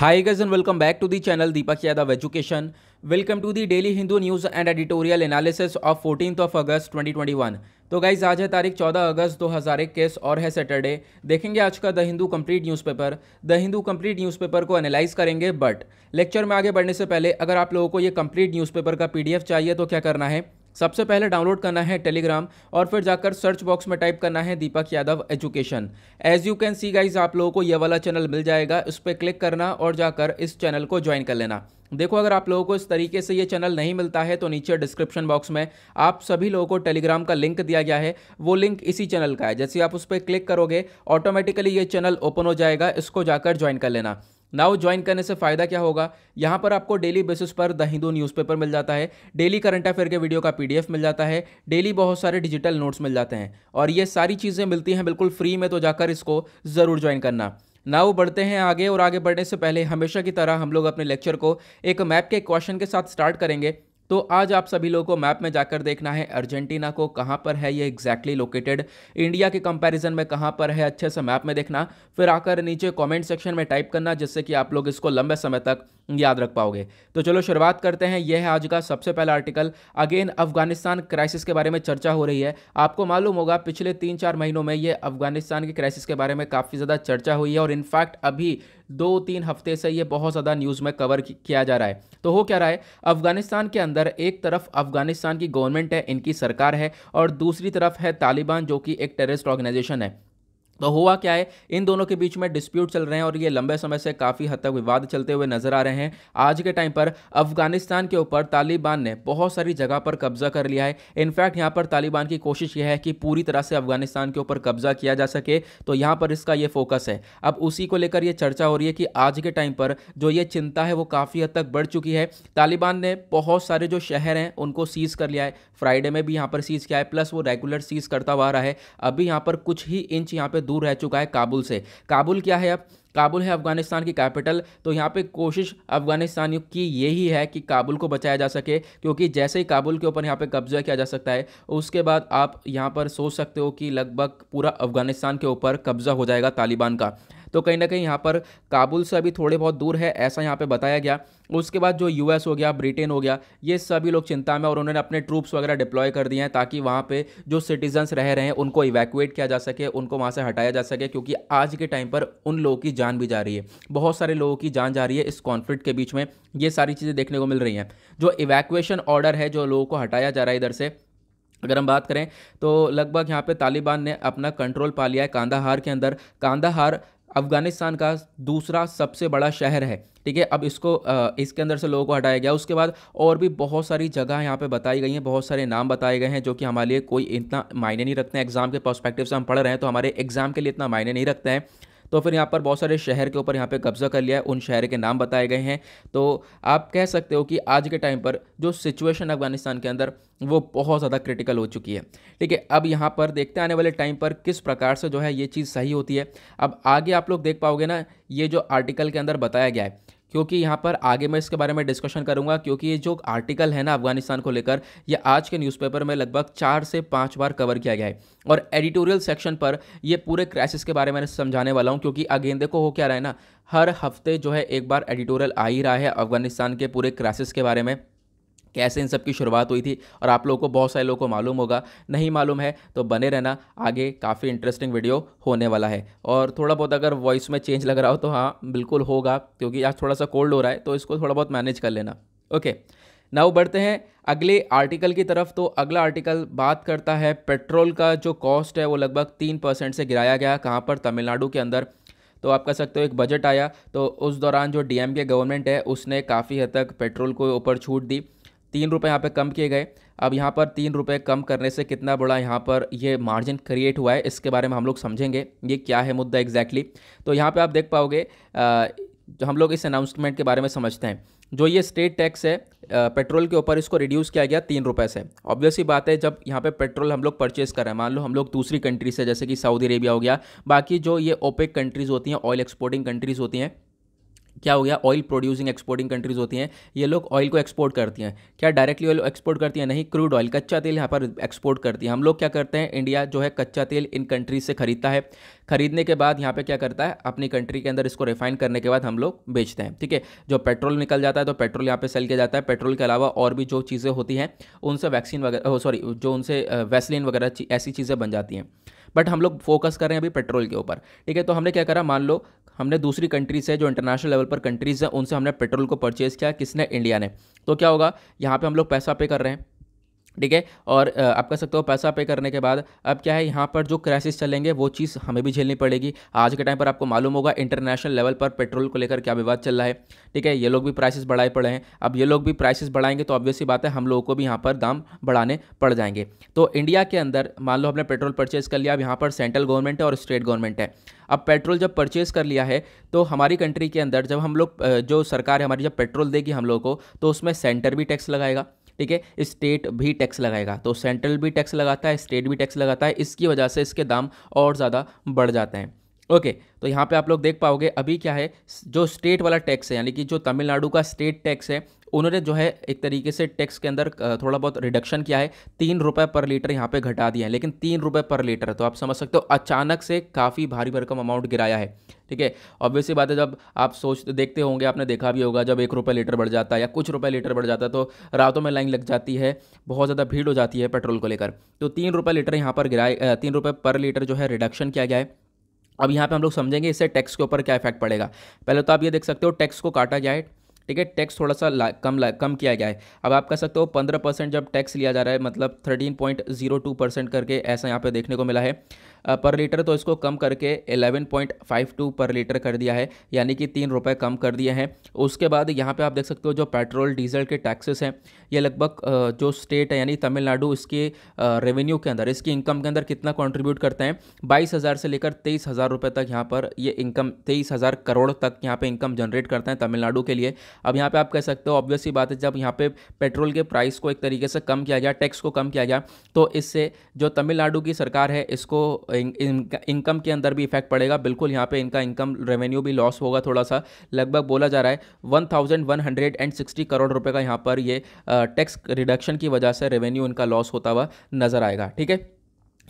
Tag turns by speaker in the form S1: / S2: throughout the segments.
S1: High guys and welcome back to the channel Deepak Yadav education welcome to the daily Hindu news and editorial analysis of fourteen of August 2021. तो guys आज है तारीख 14 अगस्त 2021 और है Saturday देखेंगे आज का the Hindu complete newspaper the Hindu complete newspaper को एनालाइज करेंगे बट लेक्चर में आगे बढ़ने से पहले अगर आप लोगों को ये कंप्लीट न्यूज़पेपर का पीडीएफ चाहिए तो क्या करना है सबसे पहले डाउनलोड करना है टेलीग्राम और फिर जाकर सर्च बॉक्स में टाइप करना है Deepak Yadav education as you can see guys आप लोगों को यह वाला चैनल मिल जाएगा इस पर क्लिक करना और जाकर इस चैनल को ज्वाइन कर लेना देखो अगर आप लोगों को इस तरीके से ये चैनल नहीं मिलता है तो नीचे डिस्क्रिप्शन बॉक्स में आप सभी लोगों को टेलीग्राम का लिंक दिया गया है वो लिंक इसी चैनल का है जैसे आप उस पर क्लिक करोगे ऑटोमेटिकली ये चैनल ओपन हो जाएगा इसको जाकर ज्वाइन कर लेना नाउ ज्वाइन करने से फ़ायदा क्या होगा यहाँ पर आपको डेली बेसिस पर द हिंदू न्यूज़पेपर मिल जाता है डेली करंट अफेयर के वीडियो का पीडीएफ मिल जाता है डेली बहुत सारे डिजिटल नोट्स मिल जाते हैं और ये सारी चीज़ें मिलती हैं बिल्कुल फ्री में तो जाकर इसको ज़रूर ज्वाइन करना नाउ बढ़ते हैं आगे और आगे बढ़ने से पहले हमेशा की तरह हम लोग अपने लेक्चर को एक मैप के क्वेश्चन के साथ स्टार्ट करेंगे तो आज आप सभी लोगों को मैप में जाकर देखना है अर्जेंटीना को कहाँ पर है ये एग्जैक्टली लोकेटेड इंडिया के कंपैरिजन में कहाँ पर है अच्छे से मैप में देखना फिर आकर नीचे कमेंट सेक्शन में टाइप करना जिससे कि आप लोग इसको लंबे समय तक याद रख पाओगे तो चलो शुरुआत करते हैं यह है आज का सबसे पहला आर्टिकल अगेन अफगानिस्तान क्राइसिस के बारे में चर्चा हो रही है आपको मालूम होगा पिछले तीन चार महीनों में ये अफगानिस्तान के क्राइसिस के बारे में काफ़ी ज़्यादा चर्चा हुई है और इनफैक्ट अभी दो तीन हफ्ते से ये बहुत ज़्यादा न्यूज़ में कवर किया जा रहा है तो हो क्या रहा है अफगानिस्तान के अंदर एक तरफ अफगानिस्तान की गवर्नमेंट है इनकी सरकार है और दूसरी तरफ है तालिबान जो कि एक टेररिस्ट ऑर्गेनाइजेशन है तो हुआ क्या है इन दोनों के बीच में डिस्प्यूट चल रहे हैं और ये लंबे समय से काफ़ी हद तक विवाद चलते हुए नजर आ रहे हैं आज के टाइम पर अफगानिस्तान के ऊपर तालिबान ने बहुत सारी जगह पर कब्जा कर लिया है इनफैक्ट यहाँ पर तालिबान की कोशिश यह है कि पूरी तरह से अफगानिस्तान के ऊपर कब्जा किया जा सके तो यहाँ पर इसका ये फोकस है अब उसी को लेकर ये चर्चा हो रही है कि आज के टाइम पर जो ये चिंता है वो काफ़ी हद तक बढ़ चुकी है तालिबान ने बहुत सारे जो शहर हैं उनको सीज़ कर लिया है फ्राइडे में भी यहाँ पर सीज़ किया है प्लस वो रेगुलर सीज़ करता हुआ रहा है अभी यहाँ पर कुछ ही इंच यहाँ पर दूर रह चुका है काबुल से काबुल क्या है अब काबुल है अफगानिस्तान की कैपिटल तो यहाँ पे कोशिश अफगानिस्तान की यही है कि काबुल को बचाया जा सके क्योंकि जैसे ही काबुल के ऊपर यहाँ पे कब्जा किया जा सकता है उसके बाद आप यहाँ पर सोच सकते हो कि लगभग पूरा अफगानिस्तान के ऊपर कब्जा हो जाएगा तालिबान का तो कहीं ना कहीं यहाँ पर काबुल से अभी थोड़े बहुत दूर है ऐसा यहाँ पर बताया गया उसके बाद जो यू हो गया ब्रिटेन हो गया ये सभी लोग चिंता में और उन्होंने अपने ट्रूप्स वगैरह डिप्लॉय कर दिए हैं ताकि वहाँ पर जो सिटीजन्स रह रहे हैं उनको इवैक्यूएट किया जा सके उनको वहाँ से हटाया जा सके क्योंकि आज के टाइम पर उन लोगों की जान भी जा रही है बहुत सारे लोगों की जान जा रही है इस कॉन्फ्लिक्ट के बीच में ये सारी चीज़ें देखने को मिल रही हैं जो इवैक्यूएशन ऑर्डर है जो लोगों को हटाया जा रहा है इधर से अगर हम बात करें तो लगभग यहाँ पे तालिबान ने अपना कंट्रोल पा लिया है कांदाहार के अंदर कांदाहार अफ़गानिस्तान का दूसरा सबसे बड़ा शहर है ठीक है अब इसको इसके अंदर से लोगों को हटाया गया उसके बाद और भी बहुत सारी जगह यहाँ पे बताई गई हैं बहुत सारे नाम बताए गए हैं जो कि हमारे लिए कोई इतना मायने नहीं रखते हैं एग्ज़ाम के पर्सपेक्टिव से हम पढ़ रहे हैं तो हमारे एग्ज़ाम के लिए इतना मायने नहीं रखते हैं तो फिर यहाँ पर बहुत सारे शहर के ऊपर यहाँ पे कब्जा कर लिया है उन शहर के नाम बताए गए हैं तो आप कह सकते हो कि आज के टाइम पर जो सिचुएशन अफगानिस्तान के अंदर वो बहुत ज़्यादा क्रिटिकल हो चुकी है ठीक है अब यहाँ पर देखते आने वाले टाइम पर किस प्रकार से जो है ये चीज़ सही होती है अब आगे आप लोग देख पाओगे ना ये जो आर्टिकल के अंदर बताया गया है क्योंकि यहाँ पर आगे मैं इसके बारे में डिस्कशन करूँगा क्योंकि ये जो आर्टिकल है ना अफगानिस्तान को लेकर ये आज के न्यूज़पेपर में लगभग चार से पाँच बार कवर किया गया है और एडिटोरियल सेक्शन पर ये पूरे क्राइसिस के बारे में समझाने वाला हूँ क्योंकि अगेन देखो हो क्या रहा है ना हर हफ्ते जो है एक बार एडिटोरियल आ ही रहा है अफगानिस्तान के पूरे क्राइसिस के बारे में कैसे इन सब की शुरुआत हुई थी और आप लोगों को बहुत सारे लोगों को मालूम होगा नहीं मालूम है तो बने रहना आगे काफ़ी इंटरेस्टिंग वीडियो होने वाला है और थोड़ा बहुत अगर वॉइस में चेंज लग रहा हो तो हाँ बिल्कुल होगा क्योंकि आज थोड़ा सा कोल्ड हो रहा है तो इसको थोड़ा बहुत मैनेज कर लेना ओके नाउ बढ़ते हैं अगले आर्टिकल की तरफ तो अगला आर्टिकल बात करता है पेट्रोल का जो कॉस्ट है वो लगभग तीन परसेंट से गिराया गया कहाँ पर तमिलनाडु के अंदर तो आप कह सकते हो एक बजट आया तो उस दौरान जो डीएम के गवर्नमेंट है उसने काफ़ी हद तक पेट्रोल को ऊपर छूट दी तीन रुपये यहाँ पे कम किए गए अब यहाँ पर तीन रुपये कम करने से कितना बड़ा यहाँ पर ये मार्जिन क्रिएट हुआ है इसके बारे में हम लोग समझेंगे ये क्या है मुद्दा एग्जैक्टली exactly. तो यहाँ पे आप देख पाओगे हम लोग इस अनाउंसमेंट के बारे में समझते हैं जो ये स्टेट टैक्स है पेट्रोल के ऊपर इसको रिड्यूस किया गया तीन रुपये से ऑब्वियसली बात है जब यहाँ पे पेट्रोल हम लोग परचेज़ कर रहे हैं मान लो हम लोग दूसरी कंट्री से जैसे कि सऊदी अरेबिया हो गया बाकी जो ये ओपेक कंट्रीज़ होती हैं ऑयल एक्सपोर्टिंग कंट्रीज़ होती हैं क्या हो गया ऑयल प्रोड्यूसिंग एक्सपोर्टिंग कंट्रीज होती हैं ये लोग ऑयल को एक्सपोर्ट करती हैं क्या डायरेक्टली ऑयल एक्सपोर्ट करती हैं नहीं क्रूड ऑयल कच्चा तेल यहाँ पर एक्सपोर्ट करती है हम लोग क्या करते हैं इंडिया जो है कच्चा तेल इन कंट्रीज से खरीदता है खरीदने के बाद यहाँ पे क्या करता है अपनी कंट्री के अंदर इसको रिफाइन करने के बाद हम लोग बेचते हैं ठीक है जो पेट्रोल निकल जाता है तो पेट्रोल यहाँ पे सेल किया जाता है पेट्रोल के अलावा और भी जो चीज़ें होती हैं उनसे वैक्सीन वगैरह सॉरी जो उनसे वैसलिन वगैरह ऐसी चीज़ें बन जाती हैं बट हम लोग फोकस कर रहे हैं अभी पेट्रोल के ऊपर ठीक है तो हमने क्या करा मान लो हमने दूसरी कंट्री से जो इंटरनेशनल लेवल पर कंट्रीज़ हैं उनसे हमने पेट्रोल को परचेज़ किया किसने इंडिया ने तो क्या होगा यहाँ पर हम लोग पैसा पे कर रहे हैं ठीक है और आप कह सकते हो पैसा पे करने के बाद अब क्या है यहाँ पर जो क्राइसिस चलेंगे वो चीज़ हमें भी झेलनी पड़ेगी आज के टाइम पर आपको मालूम होगा इंटरनेशनल लेवल पर पेट्रोल को लेकर क्या विवाद चल रहा है ठीक है ये लोग भी प्राइसेस बढ़ाए पड़े हैं अब ये लोग भी प्राइसेस बढ़ाएंगे तो ऑब्वियसली बात है हम लोगों को भी यहाँ पर दाम बढ़ाने पड़ जाएंगे तो इंडिया के अंदर मान लो हमने पेट्रोल परचेज कर लिया अब यहाँ पर सेंट्रल गवर्नमेंट है और स्टेट गवर्नमेंट है अब पेट्रोल जब परचेज़ कर लिया है तो हमारी कंट्री के अंदर जब हम लोग जो सरकार है हमारी जब पेट्रोल देगी हम लोगों को तो उसमें सेंटर भी टैक्स लगाएगा ठीक है स्टेट भी टैक्स लगाएगा तो सेंट्रल भी टैक्स लगाता है स्टेट भी टैक्स लगाता है इसकी वजह से इसके दाम और ज़्यादा बढ़ जाते हैं ओके okay, तो यहाँ पे आप लोग देख पाओगे अभी क्या है जो स्टेट वाला टैक्स है यानी कि जो तमिलनाडु का स्टेट टैक्स है उन्होंने जो है एक तरीके से टैक्स के अंदर थोड़ा बहुत रिडक्शन किया है तीन रुपये पर लीटर यहाँ पे घटा दिया है लेकिन तीन रुपये पर लीटर तो आप समझ सकते हो अचानक से काफ़ी भारी भरकम अमाउंट गिराया है ठीक है ऑब्वियसली बात है जब आप सोच देखते होंगे आपने देखा भी होगा जब एक रुपये लीटर बढ़ जाता है या कुछ रुपये लीटर बढ़ जाता है तो रातों में लाइन लग जाती है बहुत ज़्यादा भीड़ हो जाती है पेट्रोल को लेकर तो तीन रुपये लीटर यहाँ पर गिराए तीन रुपये पर लीटर जो है रिडक्शन किया गया है अब यहाँ पे हम लोग समझेंगे इससे टैक्स के ऊपर क्या इफेक्ट पड़ेगा पहले तो आप ये देख सकते हो टैक्स को काटा गया है ठीक है टैक्स थोड़ा सा ला, कम ला, कम किया गया है अब आप कह सकते हो पंद्रह परसेंट जब टैक्स लिया जा रहा है मतलब thirteen point zero two percent करके ऐसा यहाँ पे देखने को मिला है पर लीटर तो इसको कम करके एलेवन पॉइंट फाइव टू पर लीटर कर दिया है यानी कि तीन रुपये कम कर दिए हैं उसके बाद यहाँ पर आप देख सकते हो जो पेट्रोल डीजल के टैक्सेस हैं ये लगभग जो स्टेट है यानी तमिलनाडु इसके रेवेन्यू के अंदर इसकी इनकम के अंदर कितना कॉन्ट्रीब्यूट करते हैं बाईस हज़ार से लेकर तेईस हज़ार रुपये तक यहाँ पर ये इनकम तेईस हज़ार करोड़ तक यहाँ पे इनकम जनरेट करते हैं तमिलनाडु के लिए अब यहाँ पे आप कह सकते हो ऑब्वियसली बात है जब यहाँ पे पेट्रोल के प्राइस को एक तरीके से कम किया गया टैक्स को कम किया गया तो इससे जो तमिलनाडु की सरकार है इसको इनकम के अंदर भी इफेक्ट पड़ेगा बिल्कुल यहाँ पर इनका इनकम रेवेन्यू भी लॉस होगा थोड़ा सा लगभग बोला जा रहा है वन करोड़ रुपये का यहाँ पर ये आ, टैक्स रिडक्शन की वजह से रेवेन्यू इनका लॉस होता हुआ नजर आएगा ठीक है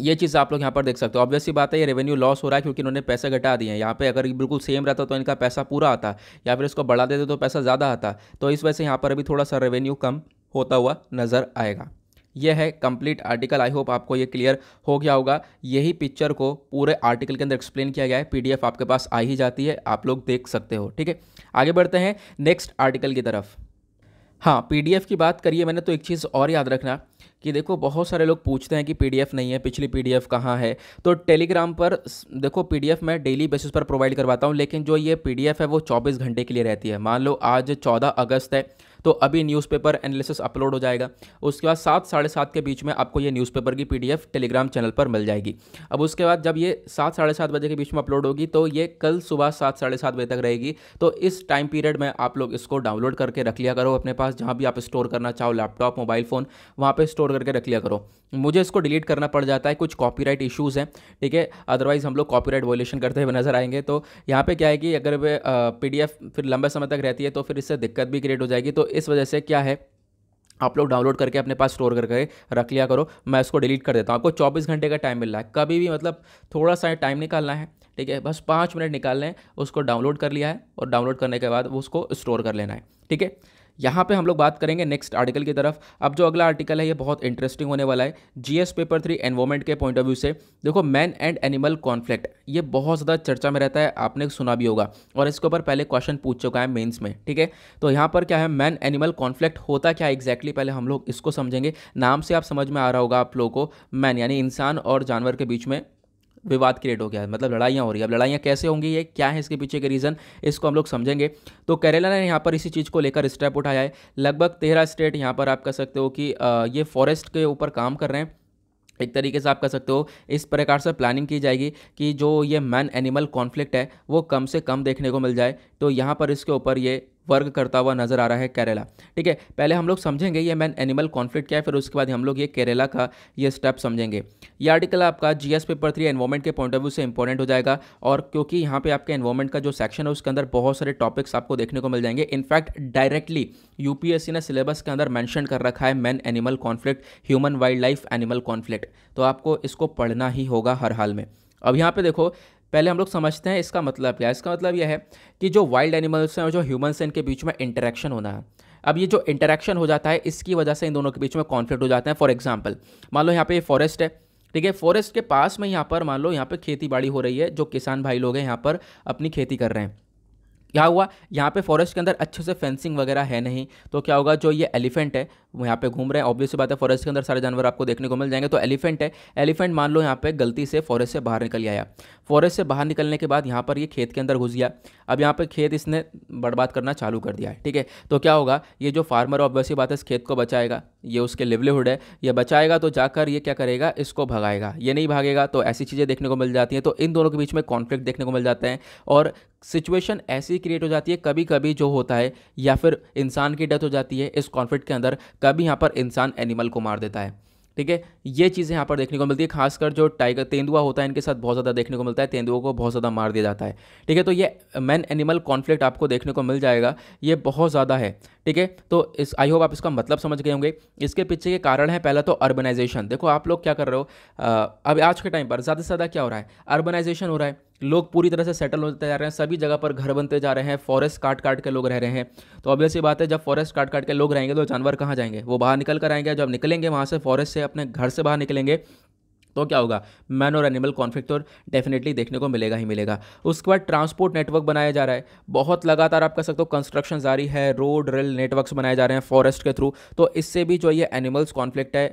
S1: ये चीज़ आप लोग यहाँ पर देख सकते हो ऑब्वियसली बात है ये रेवेन्यू लॉस हो रहा है क्योंकि इन्होंने पैसे घटा दिए हैं यहाँ पे अगर बिल्कुल सेम रहता तो इनका पैसा पूरा आता या फिर इसको बढ़ा देते तो पैसा ज़्यादा आता तो इस वजह से यहाँ पर अभी थोड़ा सा रेवेन्यू कम होता हुआ नज़र आएगा यह है कंप्लीट आर्टिकल आई होप आपको ये क्लियर हो गया होगा यही पिक्चर को पूरे आर्टिकल के अंदर एक्सप्लेन किया गया है पीडीएफ आपके पास आ ही जाती है आप लोग देख सकते हो ठीक है आगे बढ़ते हैं नेक्स्ट आर्टिकल की तरफ हाँ पीडीएफ की बात करिए मैंने तो एक चीज़ और याद रखना कि देखो बहुत सारे लोग पूछते हैं कि पीडीएफ नहीं है पिछली पीडीएफ कहाँ है तो टेलीग्राम पर देखो पीडीएफ मैं डेली बेसिस पर प्रोवाइड करवाता हूँ लेकिन जो ये पीडीएफ है वो 24 घंटे के लिए रहती है मान लो आज 14 अगस्त है तो अभी न्यूज़पेपर एनालिसिस अपलोड हो जाएगा उसके बाद सात साढ़े सात के बीच में आपको ये न्यूज़पेपर की पीडीएफ टेलीग्राम चैनल पर मिल जाएगी अब उसके बाद जब ये सात साढ़े सात बजे के बीच में अपलोड होगी तो ये कल सुबह सात साढ़े सात बजे तक रहेगी तो इस टाइम पीरियड में आप लोग इसको डाउनलोड करके रख लिया करो अपने पास जहाँ भी आप स्टोर करना चाहो लैपटॉप मोबाइल फ़ोन वहाँ पर स्टोर करके रख लिया करो मुझे इसको डिलीट करना पड़ जाता है कुछ कॉपीराइट इश्यूज़ हैं ठीक है अदरवाइज़ हम लोग कॉपीराइट वॉलेशन करते हुए नजर आएंगे तो यहाँ पे क्या है कि अगर वे पीडीएफ फिर लंबे समय तक रहती है तो फिर इससे दिक्कत भी क्रिएट हो जाएगी तो इस वजह से क्या है आप लोग डाउनलोड करके अपने पास स्टोर करके रख लिया करो मैं इसको डिलीट कर देता हूँ आपको 24 घंटे का टाइम मिल रहा है कभी भी मतलब थोड़ा सा टाइम निकालना है ठीक है बस पाँच मिनट निकाल लें उसको डाउनलोड कर लिया है और डाउनलोड करने के बाद उसको स्टोर कर लेना है ठीक है यहाँ पे हम लोग बात करेंगे नेक्स्ट आर्टिकल की तरफ अब जो अगला आर्टिकल है ये बहुत इंटरेस्टिंग होने वाला है जीएस पेपर थ्री एनवायरमेंट के पॉइंट ऑफ व्यू से देखो मैन एंड एनिमल कॉन्फ्लिक्ट ये बहुत ज़्यादा चर्चा में रहता है आपने सुना भी होगा और इसके ऊपर पहले क्वेश्चन पूछ चुका है मेन्स में ठीक है तो यहाँ पर क्या है मैन एनिमल कॉन्फ्लिक्ट होता क्या एग्जैक्टली पहले हम लोग इसको समझेंगे नाम से आप समझ में आ रहा होगा आप लोगों को मैन यानी इंसान और जानवर के बीच में विवाद क्रिएट हो गया है मतलब लड़ाइयाँ हो रही है अब लड़ाइयाँ कैसे होंगी ये क्या है इसके पीछे के रीज़न इसको हम लोग समझेंगे तो केरला ने यहाँ पर इसी चीज़ को लेकर स्टेप उठाया है लगभग तेरह स्टेट यहाँ पर आप कह सकते हो कि ये फॉरेस्ट के ऊपर काम कर रहे हैं एक तरीके से आप कह सकते हो इस प्रकार से प्लानिंग की जाएगी कि जो ये मैन एनिमल कॉन्फ्लिक्ट है वो कम से कम देखने को मिल जाए तो यहाँ पर इसके ऊपर ये वर्क करता हुआ नजर आ रहा है केरला ठीक है पहले हम लोग समझेंगे ये मैन एनिमल कॉन्फ्लिक्ट क्या है फिर उसके बाद हम लोग ये केरला का ये स्टेप समझेंगे ये आर्टिकल आपका जी पेपर थ्री एनवायरमेंट के पॉइंट ऑफ व्यू से इंपॉर्टेंट हो जाएगा और क्योंकि यहाँ पे आपके एनवायरमेंट का जो सेक्शन है उसके अंदर बहुत सारे टॉपिक्स आपको देखने को मिल जाएंगे इनफैक्ट डायरेक्टली यूपीएससी ने सिलेबस के अंदर मैंशन कर रखा है man animal conflict human wildlife animal conflict तो आपको इसको पढ़ना ही होगा हर हाल में अब यहाँ पे देखो पहले हम लोग समझते हैं इसका मतलब क्या इसका मतलब यह है कि जो वाइल्ड एनिमल्स हैं और जो ह्यूमन्स हैं इनके बीच में इंटरेक्शन होना है अब ये जो इंटरेक्शन हो जाता है इसकी वजह से इन दोनों के बीच में कॉन्फ्लिक्ट हो जाता है फॉर एग्जाम्पल मान लो यहाँ पे फॉरेस्ट है ठीक है फॉरेस्ट के पास में यहाँ पर मान लो यहाँ पर खेती बाड़ी हो रही है जो किसान भाई लोग हैं यहाँ पर अपनी खेती कर रहे हैं क्या हुआ यहाँ पे फॉरेस्ट के अंदर अच्छे से फेंसिंग वगैरह है नहीं तो क्या होगा जो ये एलिफेंट है यहाँ पे घूम रहे हैं ऑब्वियसली बात है फॉरेस्ट के अंदर सारे जानवर आपको देखने को मिल जाएंगे तो एलिफेंट है एलिफेंट मान लो यहाँ पे गलती से फॉरेस्ट से बाहर निकल आया फॉरेस्ट से बाहर निकलने के बाद यहाँ पर ये खेत के अंदर घुस गया अब यहाँ पर खेत इसने बर्बाद करना चालू कर दिया है ठीक है तो क्या होगा ये जो फार्मर ऑब्वियसली बात है इस खेत को बचाएगा ये उसके लिवलीहुड है ये बचाएगा तो जाकर ये क्या करेगा इसको भगाएगा ये नहीं भागेगा तो ऐसी चीज़ें देखने को मिल जाती हैं तो इन दोनों के बीच में कॉन्फ्लिक्ट देखने को मिल जाते हैं और सिचुएशन ऐसी क्रिएट हो जाती है कभी कभी जो होता है या फिर इंसान की डेथ हो जाती है इस कॉन्फ्लिक्ट के अंदर कभी यहाँ पर इंसान एनिमल को मार देता है ठीक है ये चीज़ें यहाँ पर देखने को मिलती है खासकर जो टाइगर तेंदुआ होता है इनके साथ बहुत ज़्यादा देखने को मिलता है तेंदुओं को बहुत ज़्यादा मार दिया जाता है ठीक है तो ये मैन एनिमल कॉन्फ्लिक्ट आपको देखने को मिल जाएगा ये बहुत ज़्यादा है ठीक है तो इस आई होप आप इसका मतलब समझ गए होंगे इसके पीछे के कारण है पहला तो अर्बनाइजेशन देखो आप लोग क्या कर रहे हो अब आज के टाइम पर ज़्यादा से ज़्यादा क्या हो रहा है अर्बनाइजेशन हो रहा है लोग पूरी तरह से सेटल होते जा रहे हैं सभी जगह पर घर बनते जा रहे हैं फॉरेस्ट काट काट के लोग रह रहे हैं तो ऑब्वियस ये बात है जब फॉरेस्ट काट काट के लोग रहेंगे तो जानवर कहाँ जाएंगे वो बाहर निकल कर आएंगे जब निकलेंगे वहाँ से फॉरेस्ट से अपने घर से बाहर निकलेंगे तो क्या होगा मैन और एनिमल कॉन्फ्लिक्ट और डेफिनेटली देखने को मिलेगा ही मिलेगा उसके बाद ट्रांसपोर्ट नेटवर्क बनाया जा रहा है बहुत लगातार आप कह सकते हो कंस्ट्रक्शन जारी है रोड रेल नेटवर्क्स बनाए जा रहे हैं फॉरेस्ट के थ्रू तो इससे भी जो ये एनिमल्स कॉन्फ्लिक्ट है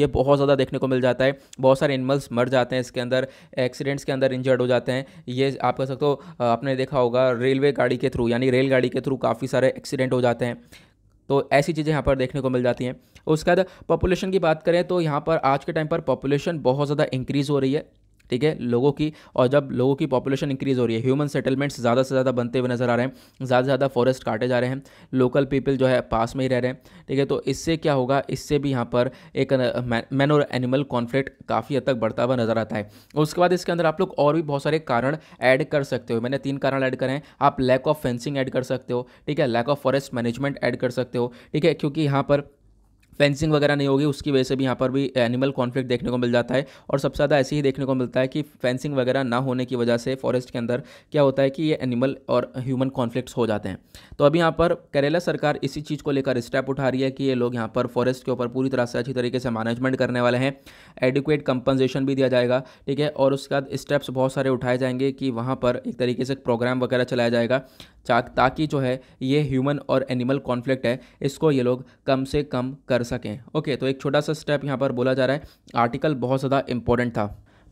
S1: ये बहुत ज़्यादा देखने को मिल जाता है बहुत सारे एनिमल्स मर जाते हैं इसके अंदर एक्सीडेंट्स के अंदर इंजर्ड हो जाते हैं ये आप कह सकते हो आपने देखा होगा रेलवे गाड़ी के थ्रू यानी रेलगाड़ी के थ्रू काफ़ी सारे एक्सीडेंट हो जाते हैं तो ऐसी चीज़ें यहाँ पर देखने को मिल जाती हैं उसके बाद पॉपुलेशन की बात करें तो यहाँ पर आज के टाइम पर पॉपुलेशन बहुत ज़्यादा इंक्रीज़ हो रही है ठीक है लोगों की और जब लोगों की पॉपुलेशन इंक्रीज़ हो रही है ह्यूमन सेटलमेंट्स ज़्यादा से ज़्यादा बनते हुए नज़र आ रहे हैं ज़्यादा से ज़्यादा फॉरेस्ट काटे जा रहे हैं लोकल पीपल जो है पास में ही रह रहे हैं ठीक है तो इससे क्या होगा इससे भी यहाँ पर एक मैन और एनिमल कॉन्फ्लिक्ट काफ़ी हद तक बढ़ता हुआ नज़र आता है उसके बाद इसके अंदर आप लोग और भी बहुत सारे कारण ऐड कर सकते हो मैंने तीन कारण ऐड करें आप लैक ऑफ फेंसिंग ऐड कर सकते हो ठीक है lack of forest management add कर सकते हो ठीक है क्योंकि यहाँ पर फेंसिंग वगैरह नहीं होगी उसकी वजह से भी यहाँ पर भी एनिमल कॉन्फ्लिक्ट देखने को मिल जाता है और सबसे ज़्यादा ऐसे ही देखने को मिलता है कि फेंसिंग वगैरह ना होने की वजह से फॉरेस्ट के अंदर क्या होता है कि ये एनिमल और ह्यूमन कॉन्फ्लिक्ट्स हो जाते हैं तो अभी यहाँ पर केरला सरकार इसी चीज़ को लेकर स्टेप उठा रही है कि ये लोग यहाँ पर फॉरेस्ट के ऊपर पूरी तरह से अच्छी तरीके से मैनेजमेंट करने वाले हैं एडिकुएट कंपनसेशन भी दिया जाएगा ठीक है और उसके बाद स्टेप्स बहुत सारे उठाए जाएंगे कि वहाँ पर एक तरीके से प्रोग्राम वगैरह चलाया जाएगा ताकि जो है ये ह्यूमन और एनिमल कॉन्फ्लिक्ट है इसको ये लोग कम से कम कर सकें ओके तो एक छोटा सा स्टेप यहाँ पर बोला जा रहा है आर्टिकल बहुत ज़्यादा इंपॉर्टेंट था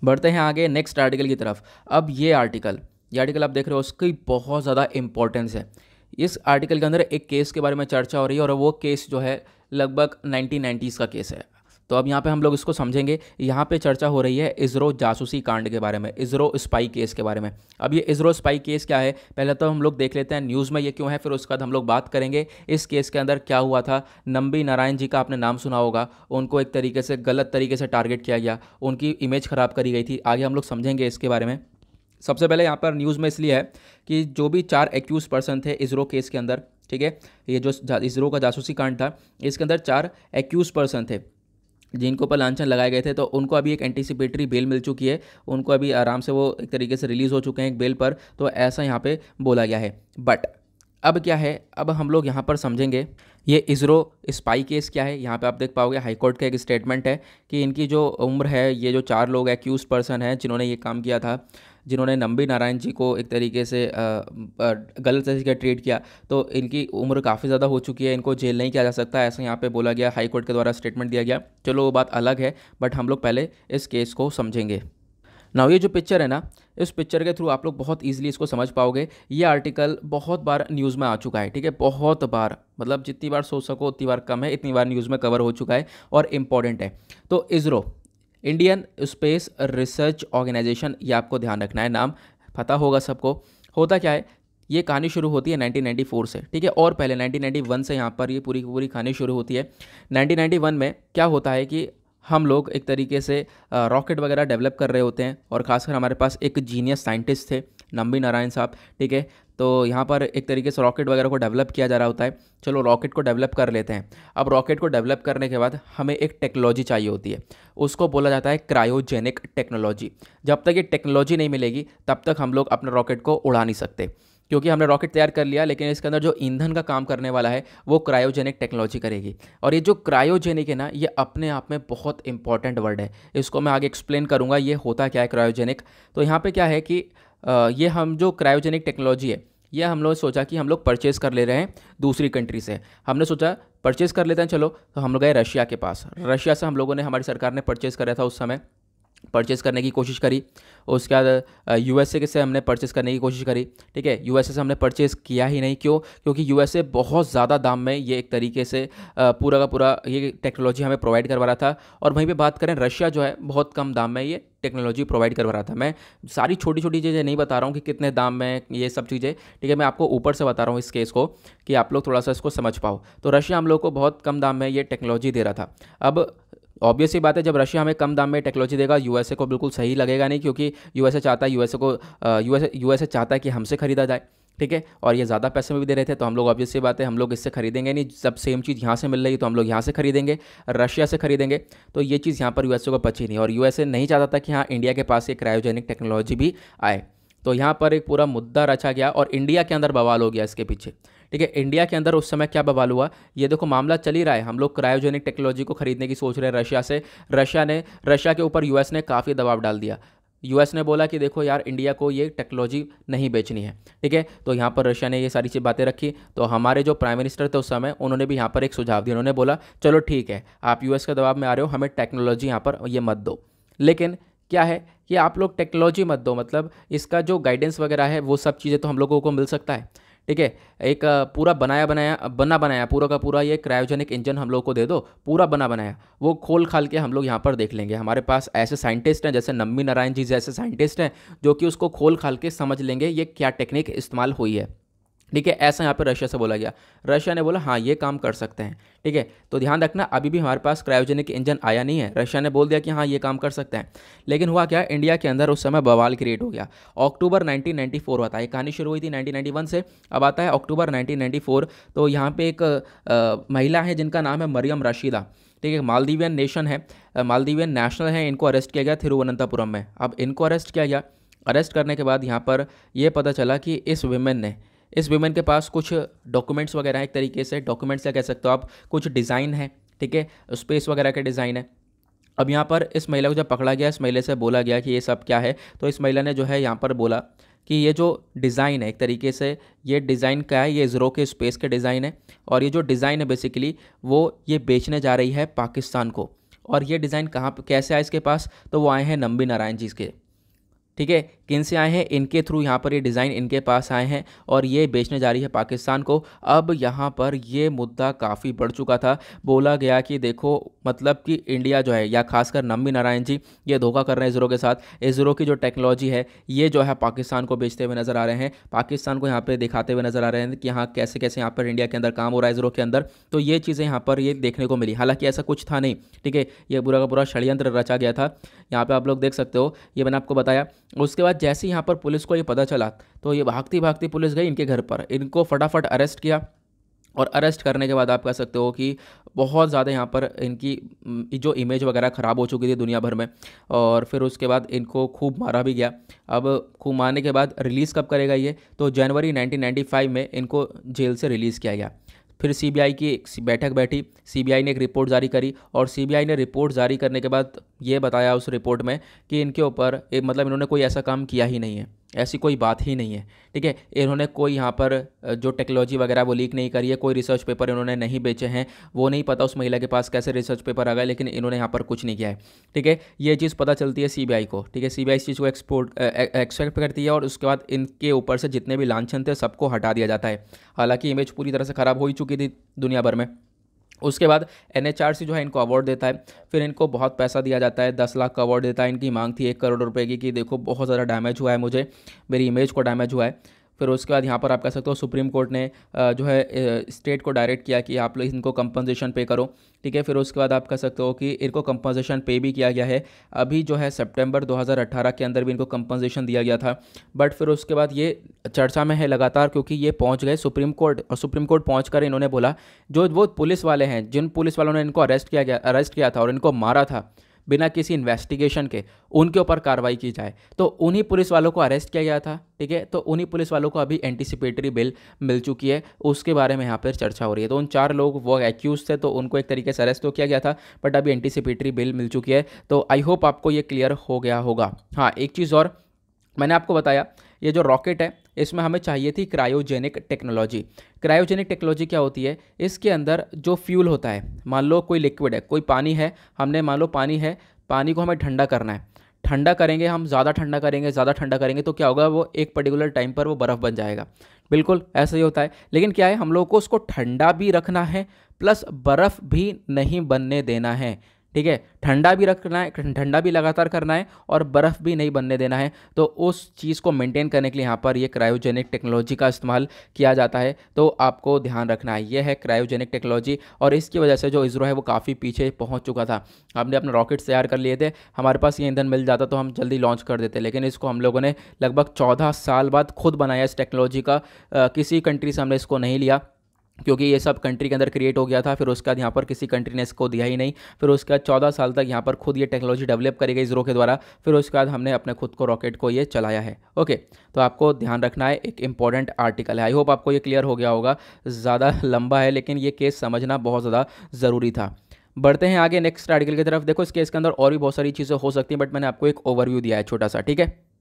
S1: बढ़ते हैं आगे नेक्स्ट आर्टिकल की तरफ अब ये आर्टिकल ये आर्टिकल आप देख रहे हो उसकी बहुत ज़्यादा इंपॉर्टेंस है इस आर्टिकल के अंदर एक केस के बारे में चर्चा हो रही है और वो केस जो है लगभग 1990s का केस है तो अब यहाँ पे हम लोग इसको समझेंगे यहाँ पे चर्चा हो रही है इसरो जासूसी कांड के बारे में इसरो स्पाई केस के बारे में अब ये इसरो स्पाई केस क्या है पहले तो हम लोग देख लेते हैं न्यूज़ में ये क्यों है फिर उसके बाद हम लोग बात करेंगे इस केस के अंदर क्या हुआ था नंबी नारायण जी का आपने नाम सुना होगा उनको एक तरीके से गलत तरीके से टारगेट किया गया उनकी इमेज ख़राब करी गई थी आगे हम लोग समझेंगे इसके बारे में सबसे पहले यहाँ पर न्यूज़ में इसलिए है कि जो भी चार एक्यूज पर्सन थे इसरो केस के अंदर ठीक है ये जो इसरो का जासूसी कांड था इसके अंदर चार एक्यूज पर्सन थे जिनको ऊपर लांछन लगाए गए थे तो उनको अभी एक एंटीसिपेटरी बेल मिल चुकी है उनको अभी आराम से वो एक तरीके से रिलीज़ हो चुके हैं एक बेल पर तो ऐसा यहाँ पे बोला गया है बट अब क्या है अब हम लोग यहाँ पर समझेंगे ये इसरो स्पाई केस क्या है यहाँ पे आप देख पाओगे हाईकोर्ट का एक स्टेटमेंट है कि इनकी जो उम्र है ये जो चार लोग एक्यूज पर्सन हैं जिन्होंने ये काम किया था जिन्होंने नंबी नारायण जी को एक तरीके से गलत तरीके ट्रीट किया तो इनकी उम्र काफ़ी ज़्यादा हो चुकी है इनको जेल नहीं किया जा सकता ऐसा यहाँ पे बोला गया हाई कोर्ट के द्वारा स्टेटमेंट दिया गया चलो वो बात अलग है बट हम लोग पहले इस केस को समझेंगे नाउ ये जो पिक्चर है ना इस पिक्चर के थ्रू आप लोग बहुत ईजिली इसको समझ पाओगे ये आर्टिकल बहुत बार न्यूज़ में आ चुका है ठीक है बहुत बार मतलब जितनी बार सोच सको उतनी बार कम है इतनी बार न्यूज़ में कवर हो चुका है और इम्पॉर्टेंट है तो ISRO Indian space research organisation ये आपको ध्यान रखना है नाम पता होगा सबको होता क्या है ये कहानी शुरू होती है 1994 से ठीक है और पहले 1991 से यहाँ पर ये पूरी पूरी कहानी शुरू होती है 1991 में क्या होता है कि हम लोग एक तरीके से रॉकेट वगैरह डेवलप कर रहे होते हैं और ख़ासकर हमारे पास एक जीनियस साइंटिस्ट थे नम्बी नारायण साहब ठीक है तो यहाँ पर एक तरीके से रॉकेट वगैरह को डेवलप किया जा रहा होता है चलो रॉकेट को डेवलप कर लेते हैं अब रॉकेट को डेवलप करने के बाद हमें एक टेक्नोलॉजी चाहिए होती है उसको बोला जाता है क्रायोजेनिक टेक्नोलॉजी जब तक ये टेक्नोलॉजी नहीं मिलेगी तब तक हम लोग अपने रॉकेट को उड़ा नहीं सकते क्योंकि हमने रॉकेट तैयार कर लिया लेकिन इसके अंदर जो ईंधन का काम करने वाला है वो क्रायोजेनिक टेक्नोलॉजी करेगी और ये जो क्रायोजेनिक है ना ये अपने आप में बहुत इंपॉर्टेंट वर्ड है इसको मैं आगे एक्सप्लेन करूँगा ये होता क्या है क्रायोजेनिक तो यहाँ पर क्या है कि ये हम जो क्रायोजेनिक टेक्नोलॉजी है या हम लोग सोचा कि हम लोग परचेज़ कर ले रहे हैं दूसरी कंट्री से हमने सोचा परचेस कर लेते हैं चलो तो हम लोग गए रशिया के पास रशिया से हम लोगों ने हमारी सरकार ने परचेस करा था उस समय परचेज़ करने की कोशिश करी उसके बाद यूएसए से हमने परचेस करने की कोशिश करी ठीक है यूएसए से हमने परचेस किया ही नहीं क्यों क्योंकि यूएसए बहुत ज़्यादा दाम में ये एक तरीके से पूरा का पूरा ये टेक्नोलॉजी हमें प्रोवाइड करवा रहा था और वहीं पे बात करें रशिया जो है बहुत कम दाम में ये टेक्नोलॉजी प्रोवाइड करवा रहा था मैं सारी छोटी छोटी चीज़ें नहीं बता रहा हूँ कि कितने दाम में ये सब चीज़ें ठीक है मैं आपको ऊपर से बता रहा हूँ इस केस को कि आप लोग थोड़ा सा इसको समझ पाओ तो रशिया हम लोग को बहुत कम दाम में ये टेक्नोलॉजी दे रहा था अब ऑब्वियसली बात है जब रशिया हमें कम दाम में टेक्नोलॉजी देगा यूएसए को बिल्कुल सही लगेगा नहीं क्योंकि यूएसए चाहता है यूएसए को यूएसए यूएसए चाहता है कि हमसे खरीदा जाए ठीक है और ये ज़्यादा पैसे में भी दे रहे थे तो हम लोग ऑब्वियस बात है हम लोग इससे खरीदेंगे नहीं जब सेम चीज़ यहाँ से मिल रही है तो हम लोग यहाँ से खरीदेंगे रशिया से खरीदेंगे तो ये चीज़ यहाँ पर यूएसए को बची नहीं और यूएसए नहीं चाहता था कि हाँ इंडिया के पास ये क्रायोजेनिक टेक्नोलॉजी भी आए तो यहाँ पर एक पूरा मुद्दा रचा गया और इंडिया के अंदर बवाल हो गया इसके पीछे ठीक है इंडिया के अंदर उस समय क्या बवाल हुआ ये देखो मामला चल ही रहा है हम लोग क्रायोजेनिक टेक्नोलॉजी को खरीदने की सोच रहे हैं रशिया से रशिया ने रशिया के ऊपर यूएस ने काफ़ी दबाव डाल दिया यूएस ने बोला कि देखो यार इंडिया को ये टेक्नोलॉजी नहीं बेचनी है ठीक है तो यहाँ पर रशिया ने ये सारी चीज़ बातें रखी तो हमारे जो प्राइम मिनिस्टर थे उस समय उन्होंने भी यहाँ पर एक सुझाव दिया उन्होंने बोला चलो ठीक है आप यूएस के दबाव में आ रहे हो हमें टेक्नोलॉजी यहाँ पर ये मत दो लेकिन क्या है कि आप लोग टेक्नोलॉजी मत दो मतलब इसका जो गाइडेंस वगैरह है वो सब चीज़ें तो हम लोगों को मिल सकता है ठीक है एक पूरा बनाया बनाया बना बनाया पूरा का पूरा ये क्रायोजेनिक इंजन हम लोग को दे दो पूरा बना बनाया वो खोल खाल के हम लोग यहाँ पर देख लेंगे हमारे पास ऐसे साइंटिस्ट हैं जैसे नम्मी नारायण जी जैसे साइंटिस्ट हैं जो कि उसको खोल खाल के समझ लेंगे ये क्या टेक्निक इस्तेमाल हुई है ठीक है ऐसा यहाँ पर रशिया से बोला गया रशिया ने बोला हाँ ये काम कर सकते हैं ठीक है तो ध्यान रखना अभी भी हमारे पास क्रायोजेनिक इंजन आया नहीं है रशिया ने बोल दिया कि हाँ ये काम कर सकते हैं लेकिन हुआ क्या इंडिया के अंदर उस समय बवाल क्रिएट हो गया अक्टूबर 1994 फोर आता है कहानी शुरू हुई थी 1991 से अब आता है अक्टूबर 1994 तो यहाँ पे एक आ, महिला है जिनका नाम है मरियम रशीदा ठीक है मालदीवियन नेशन है मालदीवियन नेशनल है इनको अरेस्ट किया गया थिरुवनंतपुरम में अब इनको अरेस्ट किया गया अरेस्ट करने के बाद यहाँ पर यह पता चला कि इस वुमेन ने इस वीमेन के पास कुछ डॉक्यूमेंट्स वगैरह हैं एक तरीके से डॉक्यूमेंट्स या कह सकते हो आप कुछ डिज़ाइन है ठीक है स्पेस वगैरह के डिज़ाइन है अब यहाँ पर इस महिला को जब पकड़ा गया इस महिला से बोला गया कि ये सब क्या है तो इस महिला ने जो है यहाँ पर बोला कि ये जो डिज़ाइन है एक तरीके से ये डिज़ाइन क्या है ये ज़रो के स्पेस के डिज़ाइन है और ये जो डिज़ाइन है बेसिकली वो ये बेचने जा रही है पाकिस्तान को और ये डिज़ाइन कहाँ कैसे आए इसके पास तो वो आए हैं नम्बी नारायण जी के ठीक है किन से आए हैं इनके थ्रू यहाँ पर ये डिज़ाइन इनके पास आए हैं और ये बेचने जा रही है पाकिस्तान को अब यहाँ पर ये मुद्दा काफ़ी बढ़ चुका था बोला गया कि देखो मतलब कि इंडिया जो है या खासकर नम्बी नारायण जी ये धोखा कर रहे हैं इसरो के साथ इसरो की जो टेक्नोलॉजी है ये जो है पाकिस्तान को बेचते हुए नज़र आ रहे हैं पाकिस्तान को यहाँ पर दिखाते हुए नज़र आ रहे हैं कि यहाँ कैसे कैसे यहाँ पर इंडिया के अंदर काम हो रहा है इसरो के अंदर तो ये चीज़ें यहाँ पर ये देखने को मिली हालांकि ऐसा कुछ था नहीं ठीक है ये बुरा का बुरा षड़यंत्र रचा गया था यहाँ पर आप लोग देख सकते हो ये मैंने आपको बताया उसके बाद जैसे यहाँ पर पुलिस को ये पता चला तो ये भागती भागती पुलिस गई इनके घर पर इनको फटाफट अरेस्ट किया और अरेस्ट करने के बाद आप कह सकते हो कि बहुत ज़्यादा यहाँ पर इनकी जो इमेज वगैरह ख़राब हो चुकी थी दुनिया भर में और फिर उसके बाद इनको खूब मारा भी गया अब खूब मारने के बाद रिलीज़ कब करेगा ये तो जनवरी 1995 में इनको जेल से रिलीज़ किया गया फिर सीबीआई की एक बैठक बैठी सीबीआई ने एक रिपोर्ट जारी करी और सीबीआई ने रिपोर्ट जारी करने के बाद ये बताया उस रिपोर्ट में कि इनके ऊपर मतलब इन्होंने कोई ऐसा काम किया ही नहीं है ऐसी कोई बात ही नहीं है ठीक है इन्होंने कोई यहाँ पर जो टेक्नोलॉजी वगैरह वो लीक नहीं करी है कोई रिसर्च पेपर इन्होंने नहीं बेचे हैं वो नहीं पता उस महिला के पास कैसे रिसर्च पेपर आ गए लेकिन इन्होंने यहाँ पर कुछ नहीं किया है ठीक है ये चीज़ पता चलती है सीबीआई को ठीक है सीबीआई इस चीज़ को एक्सपोर्ट एक्सपेक्ट करती है और उसके बाद इनके ऊपर से जितने भी लांछन थे सबको हटा दिया जाता है हालाँकि इमेज पूरी तरह से ख़राब हो ही चुकी थी दुनिया भर में उसके बाद एन जो है इनको अवार्ड देता है फिर इनको बहुत पैसा दिया जाता है दस लाख का अवार्ड देता है इनकी मांग थी एक करोड़ रुपए की कि देखो बहुत ज़्यादा डैमेज हुआ है मुझे मेरी इमेज को डैमेज हुआ है फिर उसके बाद यहाँ पर आप कह सकते हो सुप्रीम कोर्ट ने जो है स्टेट को डायरेक्ट किया कि आप लोग इनको कंपनसेशन पे करो ठीक है फिर उसके बाद आप कह सकते हो कि इनको कंपनसेशन पे भी किया गया है अभी जो है सितंबर 2018 के अंदर भी इनको कंपनसेशन दिया गया था बट फिर उसके बाद ये चर्चा में है लगातार क्योंकि ये पहुंच गए सुप्रीम कोर्ट और सुप्रीम कोर्ट पहुँच इन्होंने बोला जो वो पुलिस वाले हैं जिन पुलिस वालों ने इनको अरेस्ट किया गया अरेस्ट किया था और इनको मारा था बिना किसी इन्वेस्टिगेशन के उनके ऊपर कार्रवाई की जाए तो उन्हीं पुलिस वालों को अरेस्ट किया गया था ठीक है तो उन्हीं पुलिस वालों को अभी एंटिसिपेटरी बिल मिल चुकी है उसके बारे में यहाँ पर चर्चा हो रही है तो उन चार लोग वो एक्यूज थे तो उनको एक तरीके से अरेस्ट तो किया गया था बट अभी एंटिसिपेटरी बिल मिल चुकी है तो आई होप आपको ये क्लियर हो गया होगा हाँ एक चीज़ और मैंने आपको बताया ये जो रॉकेट है इसमें हमें चाहिए थी क्रायोजेनिक टेक्नोलॉजी क्रायोजेनिक टेक्नोलॉजी क्या होती है इसके अंदर जो फ्यूल होता है मान लो कोई लिक्विड है कोई पानी है हमने मान लो पानी है पानी को हमें ठंडा करना है ठंडा करेंगे हम ज़्यादा ठंडा करेंगे ज़्यादा ठंडा करेंगे तो क्या होगा वो एक पर्टिकुलर टाइम पर वो बर्फ़ बन जाएगा बिल्कुल ऐसा ही होता है लेकिन क्या है हम लोगों को उसको ठंडा भी रखना है प्लस बर्फ़ भी नहीं बनने देना है ठीक है ठंडा भी रखना है ठंडा भी लगातार करना है और बर्फ़ भी नहीं बनने देना है तो उस चीज़ को मेंटेन करने के लिए यहाँ पर ये क्रायोजेनिक टेक्नोलॉजी का इस्तेमाल किया जाता है तो आपको ध्यान रखना है ये है क्रायोजेनिक टेक्नोलॉजी और इसकी वजह से जो इसरो है वो काफ़ी पीछे पहुँच चुका था हमने अपने रॉकेट्स तैयार कर लिए थे हमारे पास ये ईंधन मिल जाता तो हम जल्दी लॉन्च कर देते लेकिन इसको हम लोगों ने लगभग चौदह साल बाद खुद बनाया इस टेक्नोलॉजी का किसी कंट्री से हमने इसको नहीं लिया क्योंकि ये सब कंट्री के अंदर क्रिएट हो गया था फिर उसके बाद यहाँ पर किसी कंट्री ने इसको दिया ही नहीं फिर उसके बाद चौदह साल तक यहाँ पर खुद ये टेक्नोलॉजी डेवलप करी गई इसरो के द्वारा फिर उसके बाद हमने अपने खुद को रॉकेट को ये चलाया है ओके तो आपको ध्यान रखना है एक इंपॉर्टेंट आर्टिकल है आई होप आपको ये क्लियर हो गया होगा ज़्यादा लंबा है लेकिन ये केस समझना बहुत ज़्यादा ज़रूरी था बढ़ते हैं आगे नेक्स्ट आर्टिकल की तरफ देखो इस केस के अंदर और भी बहुत सारी चीज़ें हो सकती हैं बट मैंने आपको एक ओवरव्यू दिया है छोटा सा ठीक है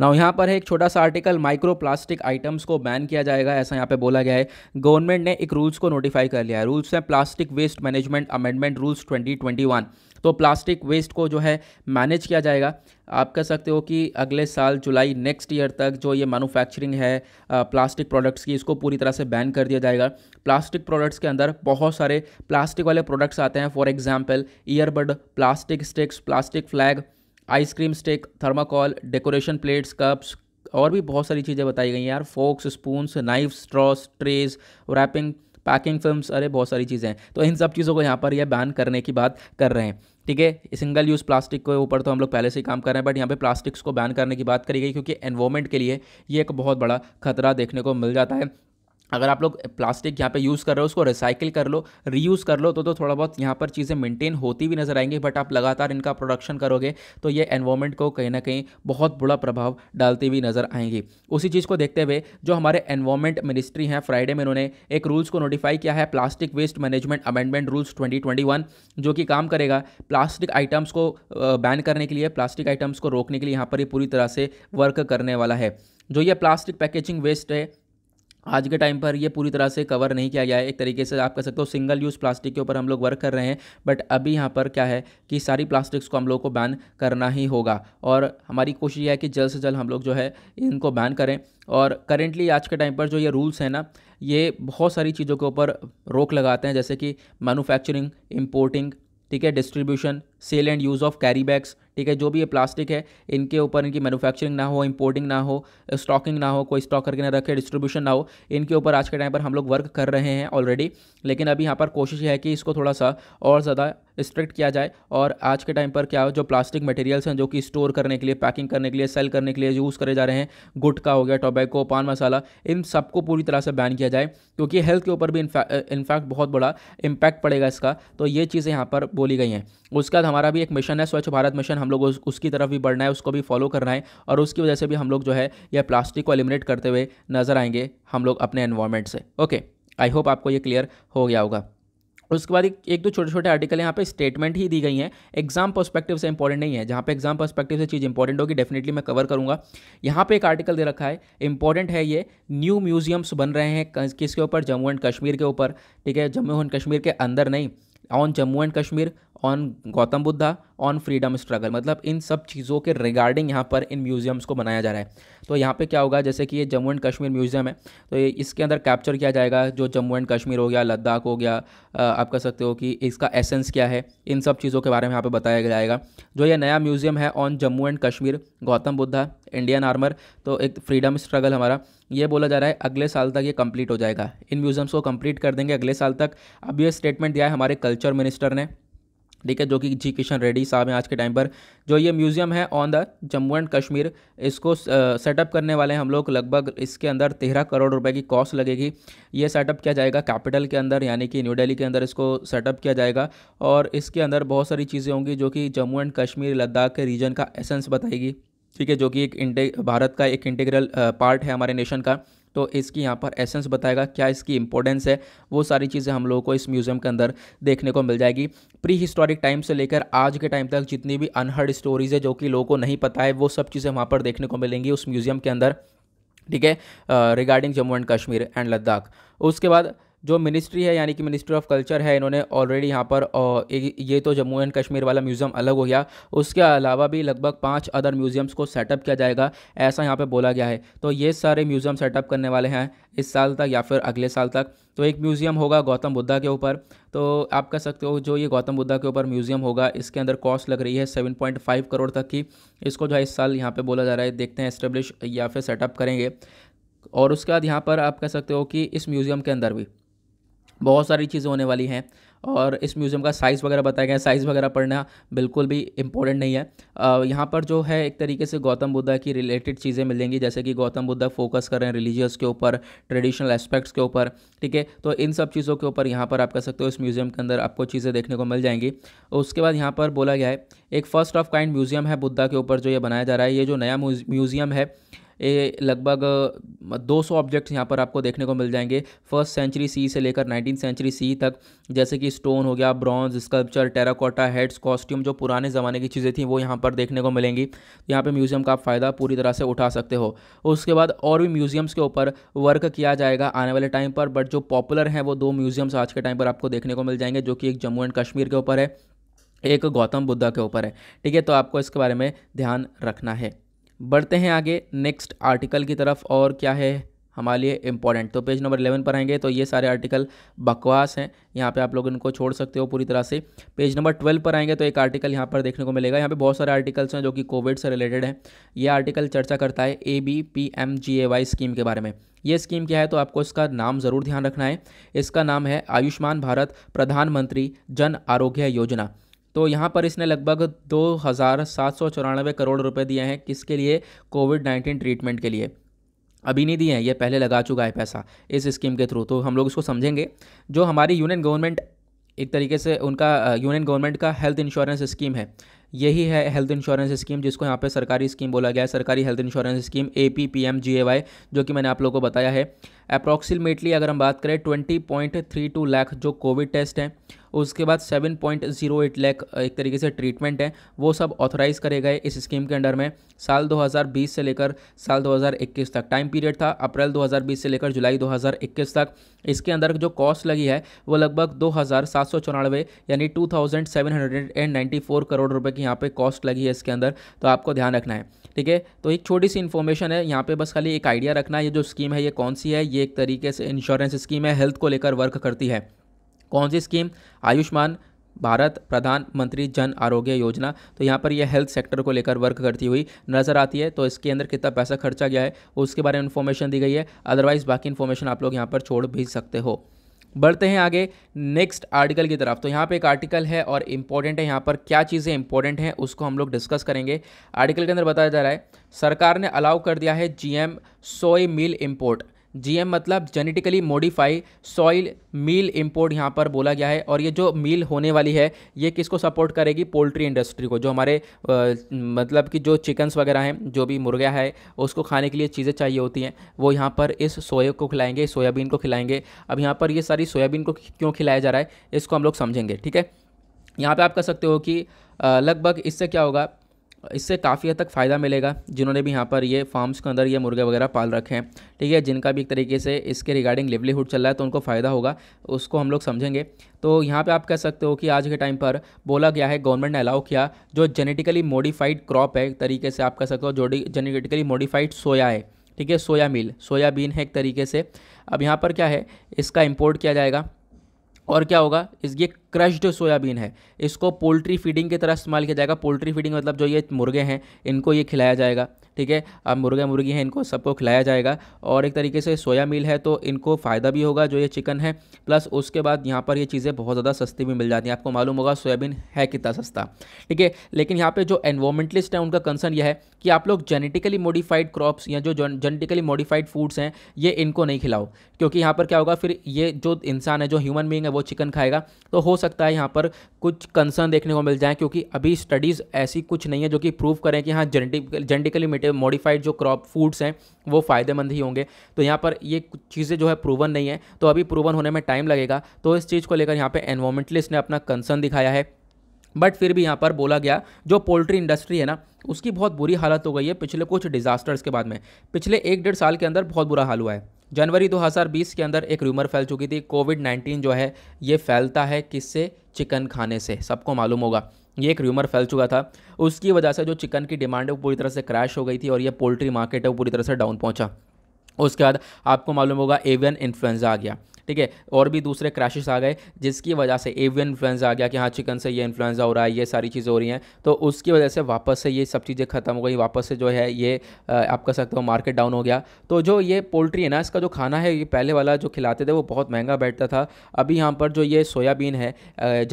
S1: ना यहाँ पर है एक छोटा सा आर्टिकल माइक्रो प्लास्टिक आइटम्स को बैन किया जाएगा ऐसा यहाँ पे बोला गया है गवर्नमेंट ने एक रूल्स को नोटिफाई कर लिया है रूल्स हैं plastic waste management amendment rules 2021 तो प्लास्टिक वेस्ट को जो है मैनेज किया जाएगा आप कह सकते हो कि अगले साल जुलाई नेक्स्ट ईयर तक जो ये मैनुफैक्चरिंग है प्लास्टिक प्रोडक्ट्स की इसको पूरी तरह से बैन कर दिया जाएगा प्लास्टिक प्रोडक्ट्स के अंदर बहुत सारे प्लास्टिक वाले प्रोडक्ट्स आते हैं for example earbud plastic sticks plastic flag ice cream stick thermocol decoration plates cups और भी बहुत सारी चीज़ें बताई गई हैं यार forks spoons knife straws trays wrapping packing films अरे बहुत सारी चीज़ें हैं तो इन सब चीज़ों को यहाँ पर यह बैन करने की बात कर रहे हैं ठीक है सिंगल यूज़ प्लास्टिक के ऊपर तो हम लोग पहले से ही काम कर रहे हैं बट यहाँ पे प्लास्टिक्स को बैन करने की बात करी गई क्योंकि एनवायरमेंट के लिए ये एक बहुत बड़ा खतरा देखने को मिल जाता है अगर आप लोग प्लास्टिक यहाँ पे यूज़ कर रहे हो उसको रिसाइकिल कर लो रीयूज़ कर लो तो तो थोड़ा बहुत यहाँ पर चीज़ें मेंटेन होती भी नज़र आएंगी बट आप लगातार इनका प्रोडक्शन करोगे तो ये एनवायरमेंट को कहीं ना कहीं बहुत बुरा प्रभाव डालती हुई नज़र आएंगी उसी चीज़ को देखते हुए जो हमारे एनवायरमेंट मिनिस्ट्री हैं फ्राइडे में इन्होंने एक रूल्स को नोटिफाई किया है plastic waste management amendment rules one जो कि काम करेगा प्लास्टिक आइटम्स को बैन करने के लिए प्लास्टिक आइटम्स को रोकने के लिए यहाँ पर ये पूरी तरह से वर्क करने वाला है जो ये प्लास्टिक पैकेजिंग वेस्ट है आज के टाइम पर ये पूरी तरह से कवर नहीं किया गया है एक तरीके से आप कह सकते हो सिंगल यूज़ प्लास्टिक के ऊपर हम लोग वर्क कर रहे हैं बट अभी यहाँ पर क्या है कि सारी प्लास्टिक्स को हम लोग को बैन करना ही होगा और हमारी कोशिश यह है कि जल्द से जल्द हम लोग जो है इनको बैन करें और करेंटली आज के टाइम पर जो ये रूल्स हैं ना ये बहुत सारी चीज़ों के ऊपर रोक लगाते हैं जैसे कि मैनुफैक्चरिंग इम्पोर्टिंग ठीक है distribution sale and use of carry bags ठीक है जो भी ये प्लास्टिक है इनके ऊपर इनकी मैन्युफैक्चरिंग ना हो इंपोर्टिंग ना हो स्टॉकिंग ना हो कोई स्टॉक करके ना रखे डिस्ट्रीब्यूशन ना हो इनके ऊपर आज के टाइम पर हम लोग वर्क कर रहे हैं ऑलरेडी लेकिन अभी यहाँ पर कोशिश है कि इसको थोड़ा सा और ज़्यादा स्ट्रिक्ट किया जाए और आज के टाइम पर क्या हो जो प्लास्टिक मटेरियल्स हैं जो कि स्टोर करने के लिए पैकिंग करने के लिए सेल करने के लिए यूज़ करे जा रहे हैं का हो गया टोबैको पान मसाला इन सबको पूरी तरह से बैन किया जाए क्योंकि हेल्थ के ऊपर भी इनफैक्ट बहुत बड़ा इम्पैक्ट पड़ेगा इसका तो ये चीज़ें यहाँ पर बोली गई हैं उसके बाद हमारा भी एक मिशन है स्वच्छ भारत मिशन हम लोग उस, उसकी तरफ भी बढ़ना है उसको भी फॉलो करना है और उसकी वजह से भी हम लोग जो है यह प्लास्टिक को एलिमिनेट करते हुए नज़र आएंगे हम लोग अपने एनवायरमेंट से ओके आई होप आपको ये क्लियर हो गया होगा उसके बाद एक दो छोटे छोटे आर्टिकल यहाँ पे स्टेटमेंट ही दी गई हैं एग्जाम पर्सपेक्टिव से इंपॉर्टेंट नहीं है जहाँ पे एग्जाम पर्सपेक्टिव से चीज़ इंपॉर्टेंट होगी डेफिनेटली मैं कवर करूँगा यहाँ पे एक आर्टिकल दे रखा है इंपॉर्टेंट है ये न्यू म्यूजियम्स बन रहे हैं किसके ऊपर जम्मू एंड कश्मीर के ऊपर ठीक है जम्मू एंड कश्मीर के अंदर नहीं on Jammu and Kashmir on Gautam Buddha on freedom struggle मतलब इन सब चीज़ों के रिगार्डिंग यहाँ पर इन म्यूज़ियम्स को बनाया जा रहा है तो यहाँ पे क्या होगा जैसे कि ये जम्मू एंड कश्मीर म्यूज़ियम है तो ये इसके अंदर कैप्चर किया जाएगा जो जम्मू एंड कश्मीर हो गया लद्दाख हो गया आप कह सकते हो कि इसका एसेंस क्या है इन सब चीज़ों के बारे में यहाँ पर बताया जाएगा जो ये नया म्यूज़ियम है on Jammu and Kashmir Gautam Buddha Indian armour तो एक फ्रीडम स्ट्रगल हमारा ये बोला जा रहा है अगले साल तक ये कंप्लीट हो जाएगा इन म्यूज़ियम्स को कंप्लीट कर देंगे अगले साल तक अब ये स्टेटमेंट दिया है हमारे कल्चर मिनिस्टर ने ठीक है जो कि जी किशन रेड्डी साहब हैं आज के टाइम पर जो ये म्यूज़ियम है on the Jammu and Kashmir इसको सेटअप करने वाले हैं हम लोग लगभग इसके अंदर तेरह करोड़ रुपए की कॉस्ट लगेगी ये सेटअप किया जाएगा कैपिटल के अंदर यानी कि न्यू दिल्ली के अंदर इसको सेटअप किया जाएगा और इसके अंदर बहुत सारी चीज़ें होंगी जो कि जम्मू एंड कश्मीर लद्दाख के रीजन का एसेंस बताएगी ठीक है जो कि एक भारत का एक इंटीग्रल पार्ट है हमारे नेशन का तो इसकी यहाँ पर एसेंस बताएगा क्या इसकी इंपॉर्टेंस है वो सारी चीज़ें हम लोगों को इस म्यूज़ियम के अंदर देखने को मिल जाएगी प्री हिस्टोरिक टाइम से लेकर आज के टाइम तक जितनी भी अनहर्ड स्टोरीज़ है जो कि लोगों को नहीं पता है वो सब चीज़ें वहाँ पर देखने को मिलेंगी उस म्यूज़ियम के अंदर ठीक है regarding Jammu and Kashmir and Ladakh उसके बाद जो मिनिस्ट्री है यानी कि मिनिस्ट्री ऑफ कल्चर है इन्होंने ऑलरेडी यहाँ पर ये तो जम्मू एंड कश्मीर वाला म्यूज़ियम अलग हो गया उसके अलावा भी लगभग पाँच अदर म्यूज़ियम्स को सेटअप किया जाएगा ऐसा यहाँ पर बोला गया है तो ये सारे म्यूज़ियम सेटअप करने वाले हैं इस साल तक या फिर अगले साल तक तो एक म्यूज़ियम होगा गौतम बुद्धा के ऊपर तो आप कह सकते हो जो ये गौतम बुद्धा के ऊपर म्यूज़ियम होगा इसके अंदर कॉस्ट लग रही है सेवन पॉइंट फाइव करोड़ तक की इसको जो है इस साल यहाँ पे बोला जा रहा है देखते हैं एस्टेब्लिश या फिर सेटअप करेंगे और उसके बाद यहाँ पर आप कह सकते हो कि इस म्यूज़ियम के अंदर भी बहुत सारी चीज़ें होने वाली हैं और इस म्यूज़ियम का साइज़ वगैरह बताया गया साइज़ वगैरह पढ़ना बिल्कुल भी इम्पोर्टेंट नहीं है यहाँ पर जो है एक तरीके से गौतम बुद्धा की रिलेटेड चीज़ें मिलेंगी जैसे कि गौतम बुद्धा फोकस कर रहे हैं रिलीजियस के ऊपर ट्रेडिशनल एस्पेक्ट्स के ऊपर ठीक है तो इन सब चीज़ों के ऊपर यहाँ पर आप कह सकते हो इस म्यूज़ियम के अंदर आपको चीज़ें देखने को मिल जाएंगी उसके बाद यहाँ पर बोला गया है एक फ़र्स्ट ऑफ काइंड म्यूज़ियम है बुद्धा के ऊपर जो ये बनाया जा रहा है ये जो नया म्यूज़ियम है ये लगभग 200 ऑब्जेक्ट्स यहाँ पर आपको देखने को मिल जाएंगे फर्स्ट सेंचुरी सी से लेकर नाइनटीन सेंचुरी सी तक जैसे कि स्टोन हो गया bronze sculpture terracotta heads costume जो पुराने ज़माने की चीज़ें थी वो यहाँ पर देखने को मिलेंगी यहाँ पर म्यूज़ियम का आप फ़ायदा पूरी तरह से उठा सकते हो उसके बाद और भी म्यूज़ियम्स के ऊपर वर्क किया जाएगा आने वाले टाइम पर बट जो पॉपुलर हैं वो दो म्यूज़ियम्स आज के टाइम पर आपको देखने को मिल जाएंगे जो कि एक जम्मू एंड कश्मीर के ऊपर है एक गौतम बुद्धा के ऊपर है ठीक है तो आपको इसके बारे में ध्यान रखना है बढ़ते हैं आगे नेक्स्ट आर्टिकल की तरफ और क्या है हमारे लिए इम्पॉर्टेंट तो पेज नंबर एलेवन पर आएंगे तो ये सारे आर्टिकल बकवास हैं यहाँ पे आप लोग इनको छोड़ सकते हो पूरी तरह से पेज नंबर ट्वेल्व पर आएंगे तो एक आर्टिकल यहाँ पर देखने को मिलेगा यहाँ पे बहुत सारे आर्टिकल्स हैं जो कि कोविड से रिलेटेड हैं ये आर्टिकल चर्चा करता है A B P M G A Y scheme के बारे में ये स्कीम क्या है तो आपको इसका नाम ज़रूर ध्यान रखना है इसका नाम है आयुष्मान भारत प्रधानमंत्री जन आरोग्य योजना तो यहाँ पर इसने लगभग दो हज़ार सात सौ चौरानवे करोड़ रुपए दिए हैं किसके लिए कोविड नाइन्टीन ट्रीटमेंट के लिए अभी नहीं दिए हैं ये पहले लगा चुका है पैसा इस स्कीम के थ्रू तो हम लोग इसको समझेंगे जो हमारी यूनियन गवर्नमेंट एक तरीके से उनका यूनियन गवर्नमेंट का हेल्थ इंश्योरेंस स्कीम है यही है हेल्थ इंश्योरेंस स्कीम जिसको यहाँ पे सरकारी स्कीम बोला गया है सरकारी health insurance scheme A P P M G A Y जो कि मैंने आप लोगों को बताया है अप्रॉक्सीमेटली अगर हम बात करें twenty point three two lakh जो कोविड टेस्ट हैं उसके बाद seven point zero eight lakh एक तरीके से ट्रीटमेंट है वो सब ऑथराइज करे गए इस स्कीम के अंडर में साल 2020 से लेकर साल 2021 तक टाइम पीरियड था अप्रैल 2020 से लेकर जुलाई 2021 तक इसके अंदर जो कॉस्ट लगी है वो लगभग दो यानी टू करोड़ रुपये की कि यहाँ पे कॉस्ट लगी है इसके अंदर तो आपको ध्यान रखना है ठीक है तो एक छोटी सी इन्फॉर्मेशन है यहाँ पे बस खाली एक आइडिया रखना है ये जो स्कीम है ये कौन सी है ये एक तरीके से इंश्योरेंस स्कीम है हेल्थ को लेकर वर्क करती है कौन सी स्कीम आयुष्मान भारत प्रधानमंत्री जन आरोग्य योजना तो यहाँ पर यह हेल्थ सेक्टर को लेकर वर्क करती हुई नज़र आती है तो इसके अंदर कितना पैसा खर्चा गया है उसके बारे में इन्फॉर्मेशन दी गई है अदरवाइज़ बाकी इन्फॉर्मेशन आप लोग यहाँ पर छोड़ भी सकते हो बढ़ते हैं आगे नेक्स्ट आर्टिकल की तरफ तो यहाँ पे एक आर्टिकल है और इम्पॉर्टेंट है यहाँ पर क्या चीज़ें इंपॉर्टेंट हैं उसको हम लोग डिस्कस करेंगे आर्टिकल के अंदर बताया जा रहा है सरकार ने अलाउ कर दिया है GM soy meal import GM मतलब genetically modify soy meal import यहाँ पर बोला गया है और ये जो मील होने वाली है ये किसको सपोर्ट करेगी पोल्ट्री इंडस्ट्री को जो हमारे आ, मतलब कि जो चिकन्स वगैरह हैं जो भी मुर्गा है उसको खाने के लिए चीज़ें चाहिए होती हैं वो यहाँ पर इस सोए को खिलाएंगे सोयाबीन को खिलाएंगे अब यहाँ पर ये सारी सोयाबीन को क्यों खिलाया जा रहा है इसको हम लोग समझेंगे ठीक है यहाँ पर आप कह सकते हो कि लगभग इससे क्या होगा इससे काफ़ी हद तक फ़ायदा मिलेगा जिन्होंने भी यहाँ पर ये फार्म्स के अंदर ये मुर्गे वगैरह पाल रखे हैं ठीक है जिनका भी एक तरीके से इसके रिगार्डिंग लेवलीहुड चल रहा है तो उनको फ़ायदा होगा उसको हम लोग समझेंगे तो यहाँ पे आप कह सकते हो कि आज के टाइम पर बोला गया है गवर्नमेंट ने अलाउ किया जो जेनेटिकली मॉडिफाइड क्रॉप है एक तरीके से आप कह सकते हो जो जेनेटिकली मॉडिफाइड सोया है ठीक है सोया मिल सोयाबीन है एक तरीके से अब यहाँ पर क्या है इसका इम्पोर्ट किया जाएगा और क्या होगा इस ये क्रश्ड सोयाबीन है इसको पोल्ट्री फीडिंग की तरह इस्तेमाल किया जाएगा पोल्ट्री फीडिंग मतलब जो ये मुर्गे हैं इनको ये खिलाया जाएगा ठीक है अब मुर्गे मुर्गी हैं इनको सबको खिलाया जाएगा और एक तरीके से सोया मील है तो इनको फ़ायदा भी होगा जो ये चिकन है प्लस उसके बाद यहाँ पर ये चीज़ें बहुत ज़्यादा सस्ती भी मिल जाती हैं आपको मालूम होगा सोयाबीन है कितना सस्ता ठीक है लेकिन यहाँ पर जो एनवामेंटलिस्ट है उनका कंसर्न यह है कि आप लोग जेनेटिकली मॉडिफाइड क्रॉप्स या जो जेनेटिकली मॉडिफाइड फूड्स हैं ये इनको नहीं खिलाओ क्योंकि यहाँ पर क्या होगा फिर ये जो इंसान है जो ह्यूमन बींग है वो चिकन खाएगा तो हो सकता है यहाँ पर कुछ कंसर्न देखने को मिल जाए क्योंकि अभी स्टडीज़ ऐसी कुछ नहीं है जो कि प्रूव करें कि हाँ जेनेटिकली मिटे मॉडिफाइड जो क्रॉप फूड्स हैं वो फ़ायदेमंद ही होंगे तो यहाँ पर ये चीज़ें जो है प्रूवन नहीं है तो अभी प्रूवन होने में टाइम लगेगा तो इस चीज़ को लेकर यहाँ पे एनवायरमेंटलिस्ट ने अपना कंसर्न दिखाया है बट फिर भी यहाँ पर बोला गया जो पोल्ट्री इंडस्ट्री है ना उसकी बहुत बुरी हालत हो गई है पिछले कुछ डिज़ास्टर्स के बाद में पिछले एक डेढ़ साल के अंदर बहुत बुरा हाल हुआ है जनवरी 2020 के अंदर एक रूमर फैल चुकी थी कोविड 19 जो है ये फैलता है किससे चिकन खाने से सबको मालूम होगा ये एक र्यूमर फैल चुका था उसकी वजह से जो चिकन की डिमांड है वो पूरी तरह से क्रैश हो गई थी और ये पोल्ट्री मार्केट है वो पूरी तरह से डाउन पहुंचा उसके बाद आपको मालूम होगा एवियन इन्फ्लुएंजा आ गया ठीक है और भी दूसरे क्रैशेस आ गए जिसकी वजह से एवियन इन्फ्लुएंजा आ गया कि हाँ चिकन से ये इन्फ्लुएंजा हो रहा है ये सारी चीज़ें हो रही हैं तो उसकी वजह से वापस से ये सब चीज़ें ख़त्म हो गई वापस से जो है ये आप कह सकते हो मार्केट डाउन हो गया तो जो ये पोल्ट्री है ना इसका जो खाना है ये पहले वाला जो खिलाते थे वो बहुत महंगा बैठता था अभी यहाँ पर जो ये सोयाबीन है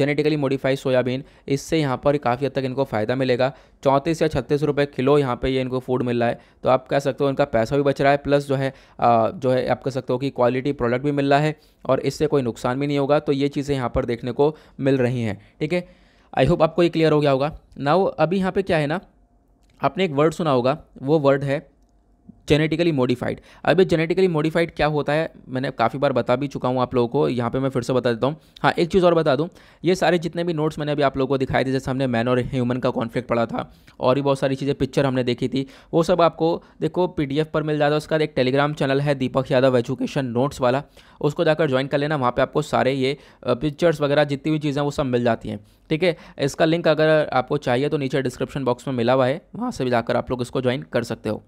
S1: जेनेटिकली मोडिफाइड सोयाबीन इससे यहाँ पर काफ़ी हद तक इनको फ़ायदा मिलेगा चौंतीस या छत्तीस रुपये किलो यहाँ पर ये इनको फूड मिल रहा है तो आप कह सकते हो इनका पैसा भी बच रहा है प्लस जो है जो है आप कह सकते हो कि क्वालिटी प्रोडक्ट भी मिल रहा है और इससे कोई नुकसान भी नहीं होगा तो ये चीज़ें यहाँ पर देखने को मिल रही हैं ठीक है आई होप आपको ये क्लियर हो गया होगा नाउ अभी यहाँ पर क्या है ना आपने एक वर्ड सुना होगा वो वर्ड है जेनेटिकली मॉडिफाइड अब ये जेनेटिकली मॉडिफाइड क्या होता है मैंने काफ़ी बार बता भी चुका हूँ आप लोगों को यहाँ पे मैं फिर से बता देता हूँ हाँ एक चीज़ और बता दूँ ये सारे जितने भी नोट्स मैंने अभी आप लोगों को दिखाए थे जैसे हमने मैन और ह्यूमन का कॉन्फ्लिक्ट पढ़ा था और भी बहुत सारी चीज़ें पिक्चर हमने देखी थी वो सब आपको देखो पी पर मिल जाता है उसका एक टेलीग्राम चैनल है दीपक यादव एजुकेशन नोट्स वाला उसको जाकर ज्वाइन कर लेना वहाँ पर आपको सारे ये पिक्चर्स वगैरह जितनी भी चीज़ें वो सब मिल जाती हैं ठीक है इसका लिंक अगर आपको चाहिए तो नीचे डिस्क्रिप्शन बॉक्स में मिला हुआ है वहाँ से भी जाकर आप लोग इसको ज्वाइन कर सकते हो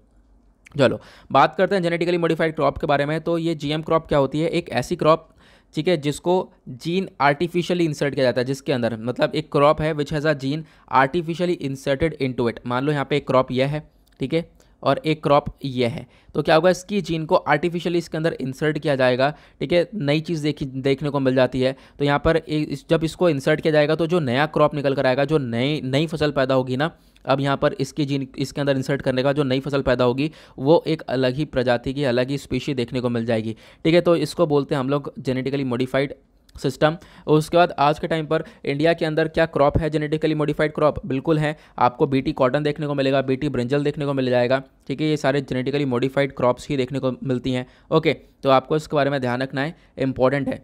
S1: चलो बात करते हैं जेनेटिकली मॉडिफाइड क्रॉप के बारे में तो ये जीएम क्रॉप क्या होती है एक ऐसी क्रॉप ठीक है जिसको जीन आर्टिफिशियली इंसर्ट किया जाता है जिसके अंदर मतलब एक क्रॉप है which has a gene artificially inserted into it मान लो यहाँ पे एक क्रॉप यह है ठीक है और एक क्रॉप ये है तो क्या होगा इसकी जीन को आर्टिफिशियली इसके अंदर इंसर्ट किया जाएगा ठीक है नई चीज़ देखी देखने को मिल जाती है तो यहाँ पर इस, जब इसको इंसर्ट किया जाएगा तो जो नया क्रॉप निकल कर आएगा जो नई नई फसल पैदा होगी ना अब यहाँ पर इसकी जीन इसके अंदर इंसर्ट करने का जो नई फसल पैदा होगी वो एक अलग ही प्रजाति की अलग ही स्पीशी देखने को मिल जाएगी ठीक है तो इसको बोलते हैं हम लोग जेनेटिकली मॉडिफाइड सिस्टम और उसके बाद आज के टाइम पर इंडिया के अंदर क्या क्रॉप है जेनेटिकली मॉडिफाइड क्रॉप बिल्कुल है आपको बीटी कॉटन देखने को मिलेगा बीटी ब्रिंजल देखने को मिल जाएगा ठीक है ये सारे जेनेटिकली मॉडिफाइड क्रॉप्स ही देखने को मिलती हैं ओके तो आपको इसके बारे में ध्यान रखना है इंपॉर्टेंट है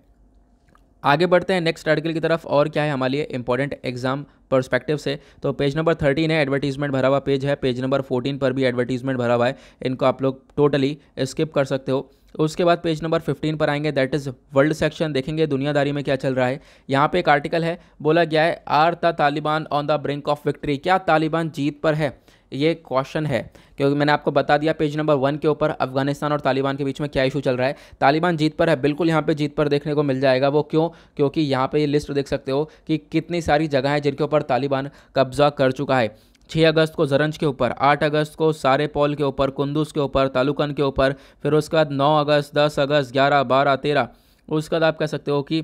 S1: आगे बढ़ते हैं नेक्स्ट आर्टिकल की तरफ और क्या है हमारे लिए इंपॉर्टेंट एग्जाम परस्पेक्टिव से तो पेज नंबर थर्टीन है एडवर्टीजमेंट भरा हुआ पेज है पेज नंबर फोर्टीन पर भी एडवर्टीजमेंट भरा हुआ है इनको आप लोग टोटली स्किप कर सकते हो उसके बाद पेज नंबर फिफ्टीन पर आएंगे दैट इज़ वर्ल्ड सेक्शन देखेंगे दुनियादारी में क्या चल रहा है यहाँ पर एक आर्टिकल है बोला गया है are the Taliban on the brink of victory क्या तालिबान जीत पर है ये क्वेश्चन है क्योंकि मैंने आपको बता दिया पेज नंबर वन के ऊपर अफगानिस्तान और तालिबान के बीच में क्या इशू चल रहा है तालिबान जीत पर है बिल्कुल यहाँ पे जीत पर देखने को मिल जाएगा वो क्यों क्योंकि यहाँ पे ये लिस्ट देख सकते हो कि कितनी सारी जगह है जिनके ऊपर तालिबान कब्जा कर चुका है छः अगस्त को जरंज के ऊपर आठ अगस्त को सारे पॉल के ऊपर कुंदूस के ऊपर तालुकन के ऊपर फिर उसके बाद नौ अगस्त दस अगस्त ग्यारह बारह तेरह उसके बाद आप कह सकते हो कि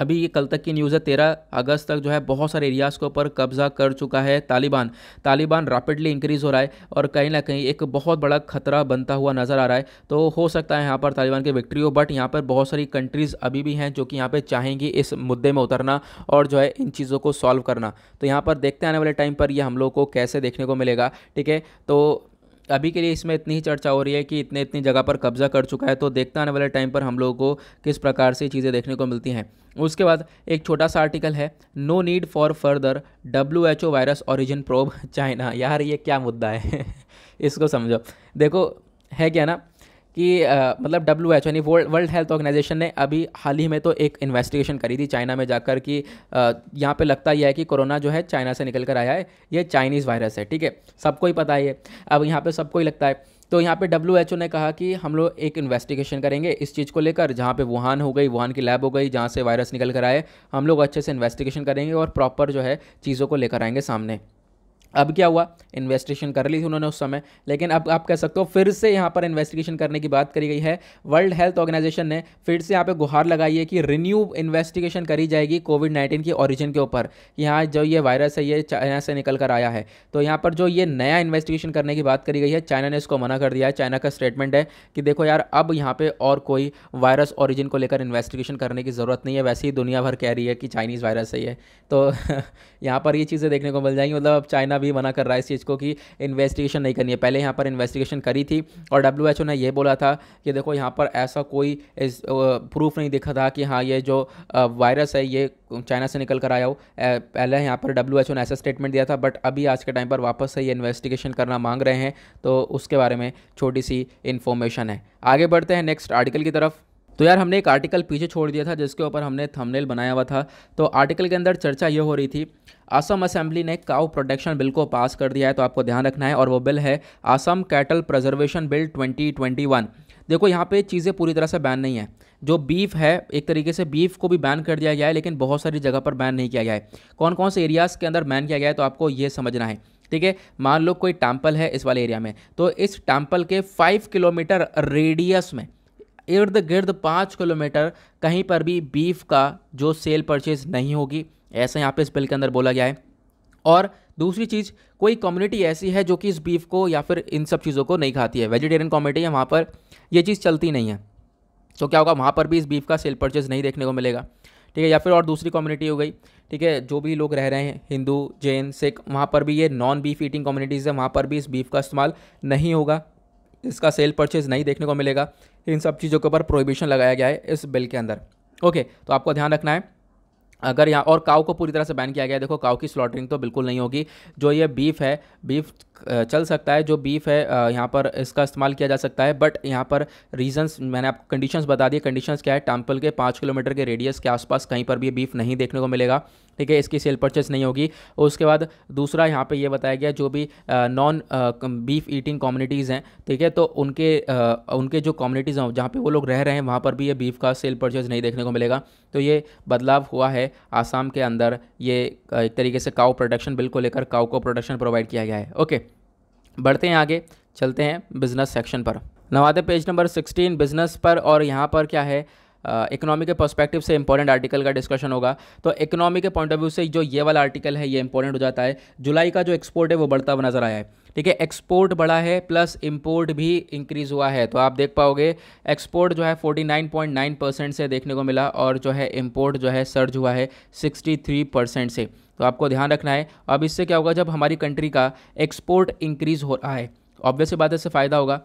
S1: अभी ये कल तक की न्यूज़ है तेरह अगस्त तक जो है बहुत सारे एरियाज़ के ऊपर कब्जा कर चुका है तालिबान तालिबान रैपिडली इंक्रीज़ हो रहा है और कहीं ना कहीं एक बहुत बड़ा खतरा बनता हुआ नज़र आ रहा है तो हो सकता है यहाँ पर तालिबान की विक्ट्री हो बट यहाँ पर बहुत सारी कंट्रीज़ अभी भी हैं जो कि यहाँ पर चाहेंगी इस मुद्दे में उतरना और जो है इन चीज़ों को सॉल्व करना तो यहाँ पर देखते आने वाले टाइम पर यह हम लोग को कैसे देखने को मिलेगा ठीक है तो अभी के लिए इसमें इतनी ही चर्चा हो रही है कि इतने इतनी जगह पर कब्जा कर चुका है तो देखते आने वाले टाइम पर हम लोगों को किस प्रकार से चीज़ें देखने को मिलती हैं उसके बाद एक छोटा सा आर्टिकल है no need for further W H O virus origin probe China यार ये क्या मुद्दा है इसको समझो देखो है क्या ना कि आ, मतलब डब्ल्यू एच e, यानी वर्ल्ड वर्ल्ड हेल्थ ऑर्गेनाइजेशन ने अभी हाल ही में तो एक इन्वेस्टिगेशन करी थी चाइना में जाकर कि यहाँ पे लगता यह है कि कोरोना जो है चाइना से निकल कर आया है ये चाइनीज़ वायरस है ठीक है सबको ही पता है ये अब यहाँ पे सबको ही लगता है तो यहाँ पे डब्ल्यू e ने कहा कि हम लोग एक इन्वेस्टिगेशन करेंगे इस चीज़ को लेकर जहाँ पे वुहान हो गई वुहान की लैब हो गई जहाँ से वायरस निकल कर आए हम लोग अच्छे से इन्वेस्टिगेशन करेंगे और प्रॉपर जो है चीज़ों को लेकर आएंगे सामने अब क्या हुआ इन्वेस्टिगेशन कर ली थी उन्होंने उस समय लेकिन अब आप कह सकते हो फिर से यहाँ पर इन्वेस्टिगेशन करने की बात करी गई है वर्ल्ड हेल्थ ऑर्गेनाइजेशन ने फिर से यहाँ पे गुहार लगाई है कि रिन्यू इन्वेस्टिगेशन करी जाएगी कोविड नाइन्टीन की ओरिजिन के ऊपर यहाँ जो ये वायरस है ये चाइना से निकल कर आया है तो यहाँ पर जो ये नया इन्वेस्टिगेशन करने की बात करी गई है चाइना ने इसको मना कर दिया है चाइना का स्टेटमेंट है कि देखो यार अब यहाँ पर और कोई वायरस ऑरिजिन को लेकर इन्वेस्टिगेशन करने की ज़रूरत नहीं है वैसे ही दुनिया भर कह रही है कि चाइनीज़ वायरस है ये तो यहाँ पर ये चीज़ें देखने को मिल जाएंगी मतलब अब चाइना भी मना कर रहा है इस चीज़ को कि इन्वेस्टिगेशन नहीं करनी है पहले यहाँ पर इन्वेस्टिगेशन करी थी और डब्ल्यू एच ओ ने यह बोला था कि देखो यहाँ पर ऐसा कोई प्रूफ नहीं दिखा था कि हाँ ये जो वायरस है ये चाइना से निकल कर आया हो पहले यहाँ पर डब्ल्यू ने ऐसा स्टेटमेंट दिया था बट अभी आज के टाइम पर वापस से ये इन्वेस्टिगेशन करना मांग रहे हैं तो उसके बारे में छोटी सी इन्फॉर्मेशन है आगे बढ़ते हैं नेक्स्ट आर्टिकल की तरफ तो यार हमने एक आर्टिकल पीछे छोड़ दिया था जिसके ऊपर हमने थंबनेल बनाया हुआ था तो आर्टिकल के अंदर चर्चा ये हो रही थी असम असेंबली ने काउ प्रोटेक्शन बिल को पास कर दिया है तो आपको ध्यान रखना है और वो बिल है असम कैटल प्रजर्वेशन बिल 2021 देखो यहाँ पे चीज़ें पूरी तरह से बैन नहीं है जो बीफ है एक तरीके से बीफ को भी बैन कर दिया गया है लेकिन बहुत सारी जगह पर बैन नहीं किया गया है कौन कौन से एरियाज़ के अंदर बैन किया गया है तो आपको ये समझना है ठीक है मान लो कोई टैंपल है इस वाले एरिया में तो इस टैंपल के फाइव किलोमीटर रेडियस में इर्द गिर्द पाँच किलोमीटर कहीं पर भी बीफ का जो सेल परचेज नहीं होगी ऐसा यहाँ पे इस बिल के अंदर बोला गया है और दूसरी चीज़ कोई कम्युनिटी ऐसी है जो कि इस बीफ को या फिर इन सब चीज़ों को नहीं खाती है वेजिटेरियन कम्युनिटी है वहाँ पर ये चीज़ चलती नहीं है तो क्या होगा वहाँ पर भी इस बीफ का सेल परचेज नहीं देखने को मिलेगा ठीक है या फिर और दूसरी कम्युनिटी हो गई ठीक है जो भी लोग रह रहे हैं हिंदू जैन सिख वहाँ पर भी ये नॉन बीफ ईटिंग कम्युनिटीज़ है वहाँ पर भी इस बीफ का इस्तेमाल नहीं होगा इसका सेल परचेज नहीं देखने को मिलेगा इन सब चीज़ों के ऊपर प्रोहिबिशन लगाया गया है इस बिल के अंदर ओके तो आपको ध्यान रखना है अगर यहाँ और काव को पूरी तरह से बैन किया गया है देखो काव की स्लॉटरिंग तो बिल्कुल नहीं होगी जो ये बीफ है बीफ चल सकता है जो बीफ है यहाँ पर इसका इस्तेमाल किया जा सकता है बट यहाँ पर रीजंस मैंने आपको कंडीशंस बता दिए कंडीशंस क्या है टेम्पल के पाँच किलोमीटर के रेडियस के आसपास कहीं पर भी ये बीफ नहीं देखने को मिलेगा ठीक है इसकी सेल परचेस नहीं होगी और उसके बाद दूसरा यहाँ पर यह बताया गया जो भी नॉन बीफ ईटिंग कम्युनिटीज़ हैं ठीक है तो उनके आ, उनके जो कम्युनिटीज़ हैं जहाँ पर वो लोग रह रहे हैं वहाँ पर भी ये बीफ का सेल परचेज़ नहीं देखने को मिलेगा तो ये बदलाव हुआ है आसाम के अंदर ये एक तरीके से काउ प्रोडक्शन बिल को लेकर काउ को प्रोडक्शन प्रोवाइड किया गया है ओके बढ़ते हैं आगे चलते हैं बिज़नेस सेक्शन पर नवादे पेज नंबर सिक्सटीन बिज़नेस पर और यहाँ पर क्या है इकोनॉमी के पर्सपेक्टिव से इंपॉर्टेंट आर्टिकल का डिस्कशन होगा तो इकोनॉमी के पॉइंट ऑफ व्यू से जो ये वाला आर्टिकल है ये इंपॉर्टेंट हो जाता है जुलाई का जो एक्सपोर्ट है वो बढ़ता हुआ नजर आया है ठीक है एक्सपोर्ट बढ़ा है प्लस इंपोर्ट भी इंक्रीज़ हुआ है तो आप देख पाओगे एक्सपोर्ट जो है 49.9 परसेंट से देखने को मिला और जो है इंपोर्ट जो है सर्ज हुआ है 63 परसेंट से तो आपको ध्यान रखना है अब इससे क्या होगा जब हमारी कंट्री का एक्सपोर्ट इंक्रीज़ हो रहा है ऑब्वियस बात इससे फ़ायदा होगा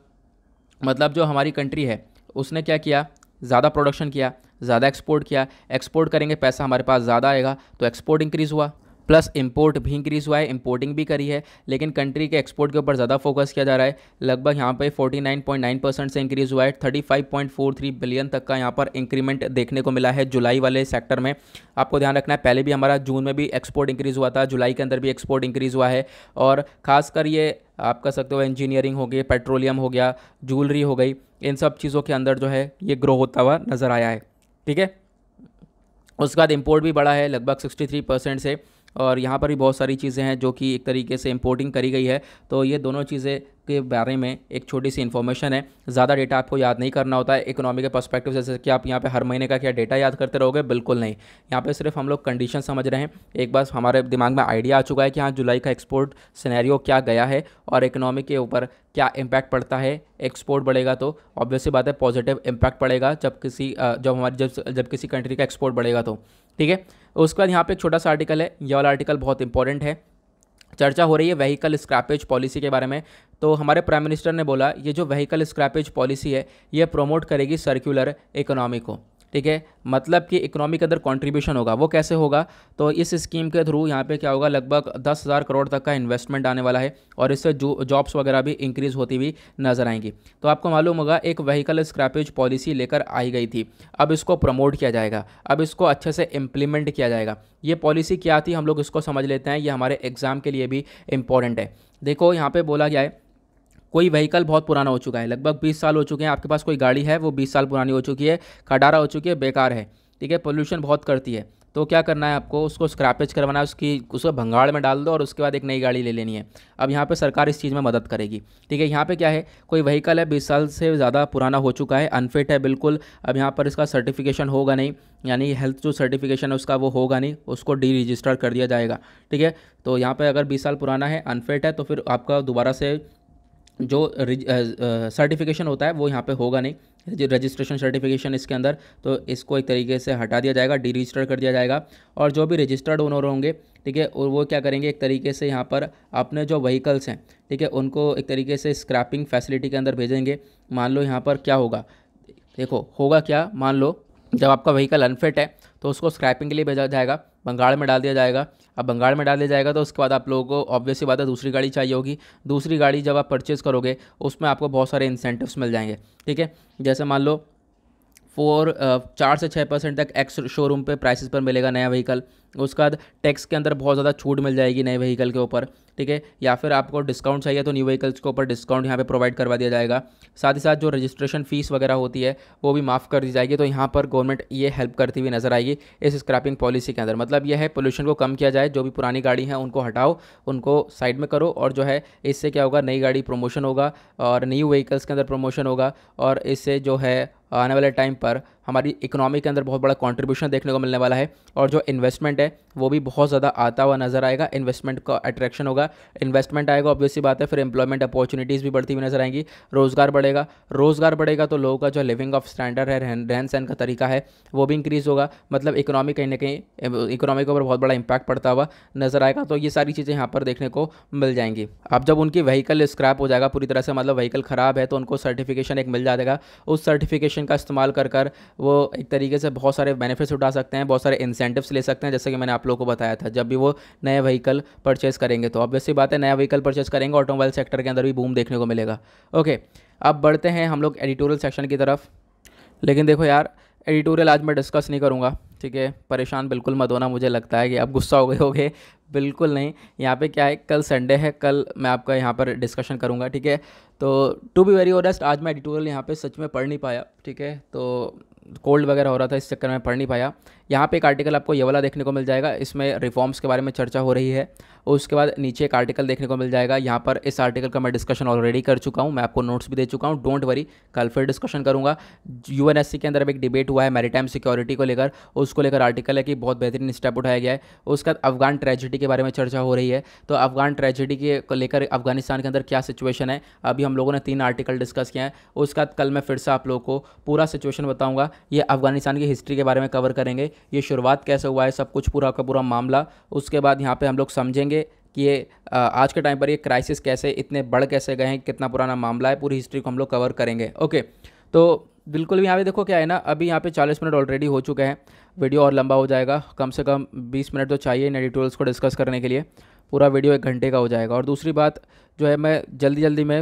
S1: मतलब जो हमारी कंट्री है उसने क्या किया ज़्यादा प्रोडक्शन किया ज़्यादा एक्सपोर्ट किया एक्सपोर्ट करेंगे पैसा हमारे पास ज़्यादा आएगा तो एक्सपोर्ट इंक्रीज़ हुआ प्लस इंपोर्ट भी इंक्रीज़ हुआ है इंपोर्टिंग भी करी है लेकिन कंट्री के एक्सपोर्ट के ऊपर ज़्यादा फोकस किया जा रहा है लगभग यहाँ पे 49.9 परसेंट से इंक्रीज़ हुआ है 35.43 बिलियन तक का यहाँ पर इंक्रीमेंट देखने को मिला है जुलाई वाले सेक्टर में आपको ध्यान रखना है पहले भी हमारा जून में भी एक्सपोर्ट इंक्रीज़ हुआ था जुलाई के अंदर भी एक्सपोर्ट इंक्रीज़ हुआ है और खासकर ये आप कह सकते हो इंजीनियरिंग हो गई पेट्रोलियम हो गया ज्वेलरी हो गई इन सब चीज़ों के अंदर जो है ये ग्रो होता हुआ नज़र आया है ठीक है उसके बाद इम्पोर्ट भी बढ़ा है लगभग थ्री परसेंट से और यहाँ पर भी बहुत सारी चीज़ें हैं जो कि एक तरीके से इम्पोर्टिंग करी गई है तो ये दोनों चीज़ें के बारे में एक छोटी सी इन्फॉर्मेशन है ज़्यादा डेटा आपको याद नहीं करना होता है इकोनॉमी के पर्सपेक्टिव जैसे कि आप यहाँ पे हर महीने का क्या डेटा याद करते रहोगे बिल्कुल नहीं यहाँ पे सिर्फ हम लोग कंडीशन समझ रहे हैं एक बार हमारे दिमाग में आइडिया आ चुका है कि हाँ जुलाई का एक्सपोर्ट सिनेरियो क्या गया है और इकोनॉमी के ऊपर क्या इम्पैक्ट पड़ता है एक्सपोर्ट बढ़ेगा तो ऑब्वियसली बात है पॉजिटिव इम्पैक्ट पड़ेगा जब किसी जब हमारी जब जब किसी कंट्री का एक्सपोर्ट बढ़ेगा तो ठीक है उसके बाद यहाँ पे एक छोटा सा आर्टिकल है यह वाला आर्टिकल बहुत इंपॉर्टेंट है चर्चा हो रही है व्हीकल स्क्रैपेज पॉलिसी के बारे में तो हमारे प्राइम मिनिस्टर ने बोला ये जो व्हीकल स्क्रैपेज पॉलिसी है ये प्रमोट करेगी सर्कुलर इकोनॉमी को ठीक है मतलब कि इकोनॉमी के अंदर कंट्रीब्यूशन होगा वो कैसे होगा तो इस स्कीम के थ्रू यहाँ पे क्या होगा लगभग दस हज़ार करोड़ तक का इन्वेस्टमेंट आने वाला है और इससे जो जॉब्स वगैरह भी इंक्रीज़ होती हुई नजर आएंगी तो आपको मालूम होगा एक व्हीकल स्क्रैपेज पॉलिसी लेकर आई गई थी अब इसको प्रमोट किया जाएगा अब इसको अच्छे से इम्प्लीमेंट किया जाएगा ये पॉलिसी क्या थी हम लोग इसको समझ लेते हैं ये हमारे एग्ज़ाम के लिए भी इम्पॉर्टेंट है देखो यहाँ पर बोला गया है कोई व्हीकल बहुत पुराना हो चुका है लगभग बीस साल हो चुके हैं आपके पास कोई गाड़ी है वो बीस साल पुरानी हो चुकी है खडारा हो चुकी है बेकार है ठीक है पोल्यूशन बहुत करती है तो क्या करना है आपको उसको स्क्रैपेज करवाना है उसकी उसको भंगाड़ में डाल दो और उसके बाद एक नई गाड़ी ले लेनी है अब यहाँ पे सरकार इस चीज़ में मदद करेगी ठीक है यहाँ पे क्या है कोई व्हीकल है बीस साल से ज़्यादा पुराना हो चुका है अनफिट है बिल्कुल अब यहाँ पर इसका सर्टिफिकेशन होगा नहीं यानी हेल्थ जो सर्टिफिकेशन है उसका वो होगा नहीं उसको डी रजिस्टर कर दिया जाएगा ठीक है तो यहाँ पर अगर बीस साल पुराना है अनफिट है तो फिर आपका दोबारा से जो सर्टिफिकेशन होता है वो यहाँ पे होगा नहीं रजिस्ट्रेशन सर्टिफिकेशन इसके अंदर तो इसको एक तरीके से हटा दिया जाएगा डी रजिस्टर कर दिया जाएगा और जो भी रजिस्टर्ड ओनर होंगे ठीक है और वो क्या करेंगे एक तरीके से यहाँ पर अपने जो व्हीकल्स हैं ठीक है उनको एक तरीके से स्क्रैपिंग फैसिलिटी के अंदर भेजेंगे मान लो यहाँ पर क्या होगा देखो होगा क्या मान लो जब आपका व्हीकल अनफिट है तो उसको स्क्रैपिंग के लिए भेजा जाएगा बंगाल में डाल दिया जाएगा अब बंगाल में डाल दिया जाएगा तो उसके बाद आप लोगों को ऑब्वियसली बात है दूसरी गाड़ी चाहिए होगी दूसरी गाड़ी जब आप परचेज़ करोगे उसमें आपको बहुत सारे इंसेंटिव्स मिल जाएंगे ठीक है जैसे मान लो फोर चार से छः परसेंट तक एक्स शोरूम पे प्राइसेस पर मिलेगा नया व्हीकल उसके बाद टैक्स के अंदर बहुत ज़्यादा छूट मिल जाएगी नए व्हीकल के ऊपर ठीक है या फिर आपको डिस्काउंट चाहिए तो न्यू व्हीकल्स के ऊपर डिस्काउंट यहाँ पे प्रोवाइड करवा दिया जाएगा साथ ही साथ जो रजिस्ट्रेशन फीस वगैरह होती है वो भी माफ़ कर दी जाएगी तो यहाँ पर गवर्नमेंट ये हेल्प करती हुई नज़र आएगी इस स्क्रैपिंग पॉलिसी के अंदर मतलब यह है पोल्यूशन को कम किया जाए जो भी पुरानी गाड़ी है उनको हटाओ उनको साइड में करो और जो है इससे क्या होगा नई गाड़ी प्रमोशन होगा और न्यू व्हीकल्स के अंदर प्रमोशन होगा और इससे जो है आने वाले टाइम पर हमारी इकोनॉमी के अंदर बहुत बड़ा कॉन्ट्रीब्यूशन देखने को मिलने वाला है और जो इन्वेस्टमेंट है वो भी बहुत ज़्यादा आता हुआ नजर आएगा इन्वेस्टमेंट का अट्रैक्शन होगा इन्वेस्टमेंट आएगा ऑब्वियसली बात है फिर एम्प्लॉयमेंट अपॉर्चुनिटीज़ भी बढ़ती हुई नजर आएंगी रोज़गार बढ़ेगा रोज़गार बढ़ेगा तो लोगों का जो लिविंग ऑफ स्टैंडर्ड है रहन रहन सहन का तरीका है वो भी इंक्रीज़ होगा मतलब इकोनॉमी कहीं ना कहीं इकोनॉमी के ऊपर बहुत बड़ा इंपैक्ट पड़ता हुआ नजर आएगा तो ये सारी चीज़ें यहाँ पर देखने को मिल जाएंगी अब जब उनकी व्हीकल स्क्रैप हो जाएगा पूरी तरह से मतलब व्हीकल ख़राब है तो उनको सर्टिफिकेशन एक मिल जाएगा उस सर्टिफिकेशन का इस्तेमाल कर कर वो एक तरीके से बहुत सारे बेनिफिट्स उठा सकते हैं बहुत सारे इंसेंटिव्स ले सकते हैं जैसे कि मैंने आप लोगों को बताया था जब भी वो नए व्हीकल परचेज़ करेंगे तो ऑब्वियसली बात है नया व्हीकल परचेज़ करेंगे ऑटोमोबाइल सेक्टर के अंदर भी बूम देखने को मिलेगा ओके अब बढ़ते हैं हम लोग एडिटोरियल सेक्शन की तरफ लेकिन देखो यार एडिटोरियल आज मैं डिस्कस नहीं करूँगा ठीक है परेशान बिल्कुल मत होना मुझे लगता है कि आप गुस्सा हो गए होगे बिल्कुल नहीं यहाँ पे क्या है कल संडे है कल मैं आपका यहाँ पर डिस्कशन करूँगा ठीक है तो टू बी वेरी ऑनेस्ट आज मैं एडिटोरियल यहाँ पे सच में पढ़ नहीं पाया ठीक है तो कोल्ड वगैरह हो रहा था इस चक्कर में पढ़ नहीं पाया यहाँ पे एक आर्टिकल आपको ये वाला देखने को मिल जाएगा इसमें रिफॉर्म्स के बारे में चर्चा हो रही है और उसके बाद नीचे एक आर्टिकल देखने को मिल जाएगा यहाँ पर इस आर्टिकल का मैं डिस्कशन ऑलरेडी कर चुका हूँ मैं आपको नोट्स भी दे चुका हूँ डोंट वरी कल फिर डिस्कशन करूँगा यू के अंदर अब एक डिबेट हुआ है मैरीटाइम सिक्योरिटी को लेकर उसको लेकर आर्टिकल है कि बहुत बेहतरीन स्टेप उठाया गया है उसके बाद अफगान ट्रेजिडी के बारे में चर्चा हो रही है तो अफगान ट्रेजिडी के लेकर अफगानिस्तान के अंदर क्या सिचुएशन है अभी हम लोगों ने तीन आर्टिकल डिस्कस किया है उसके बाद कल मैं फिर से आप लोगों को पूरा सिचुएशन बताऊँगा ये अफगानिस्तान की हिस्ट्री के बारे में कवर करेंगे ये शुरुआत कैसे हुआ है सब कुछ पूरा का पूरा मामला उसके बाद यहाँ पर हम लोग समझेंगे कि ये आज के टाइम पर ये क्राइसिस कैसे इतने बढ़ कैसे गए हैं कितना पुराना मामला है पूरी हिस्ट्री को हम लोग कवर करेंगे ओके तो बिल्कुल भी यहाँ पे देखो क्या है ना अभी यहाँ पे 40 मिनट ऑलरेडी हो चुके हैं वीडियो और लंबा हो जाएगा कम से कम 20 मिनट तो चाहिए इन एडिटोरियल्स को डिस्कस करने के लिए पूरा वीडियो एक घंटे का हो जाएगा और दूसरी बात जो है मैं जल्दी जल्दी मैं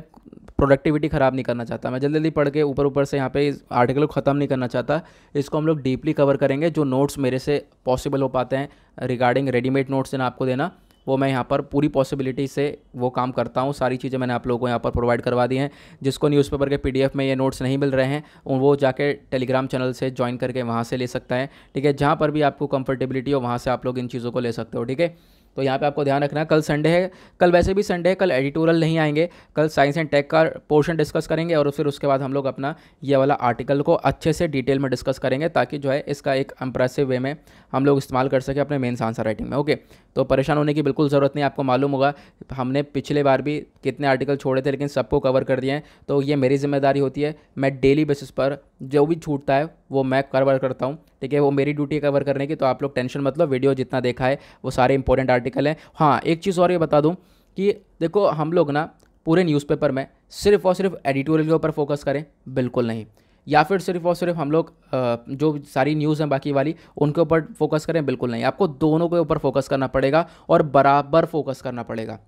S1: प्रोडक्टिविटी ख़राब नहीं करना चाहता मैं जल्दी जल्दी पढ़ के ऊपर ऊपर से यहाँ पे इस आर्टिकल को ख़त्म नहीं करना चाहता इसको हम लोग डीपली कवर करेंगे जो नोट्स मेरे से पॉसिबल हो पाते हैं रिगार्डिंग रेडीमेड नोट्स देना आपको देना वो मैं यहाँ पर पूरी पॉसिबिलिटी से वो काम करता हूँ सारी चीज़ें मैंने आप लोगों को यहाँ पर प्रोवाइड करवा दी हैं जिसको न्यूज़पेपर के पीडीएफ में ये नोट्स नहीं मिल रहे हैं वो जाके टेलीग्राम चैनल से ज्वाइन करके वहाँ से ले सकता है ठीक है जहाँ पर भी आपको कंफर्टेबिलिटी हो वहाँ से आप लोग इन चीज़ों को ले सकते हो ठीक है तो यहाँ पे आपको ध्यान रखना है कल संडे है कल वैसे भी संडे है कल एडिटोरियल नहीं आएंगे कल साइंस एंड टेक का पोर्शन डिस्कस करेंगे और फिर उसके बाद हम लोग अपना ये वाला आर्टिकल को अच्छे से डिटेल में डिस्कस करेंगे ताकि जो है इसका एक इंप्रेसिव वे में हम लोग इस्तेमाल कर सकें अपने मेन्स आंसर राइटिंग में ओके तो परेशान होने की बिल्कुल ज़रूरत नहीं आपको मालूम होगा हमने पिछले बार भी कितने आर्टिकल छोड़े थे लेकिन सबको कवर कर दिए हैं तो ये मेरी जिम्मेदारी होती है मैं डेली बेसिस पर जो भी छूटता है वो मैं कवर करता हूँ ठीक है वो मेरी ड्यूटी है कवर करने की तो आप लोग टेंशन मतलब वीडियो जितना देखा है वो सारे इंपॉर्टेंट आर्टिकल हैं हाँ एक चीज़ और ये बता दूँ कि देखो हम लोग ना पूरे न्यूज़पेपर में सिर्फ और सिर्फ एडिटोरियल के ऊपर फोकस करें बिल्कुल नहीं या फिर सिर्फ और सिर्फ हम लोग जो सारी न्यूज़ हैं बाकी वाली उनके ऊपर फोकस करें बिल्कुल नहीं आपको दोनों के ऊपर फोकस करना पड़ेगा और बराबर फोकस करना पड़ेगा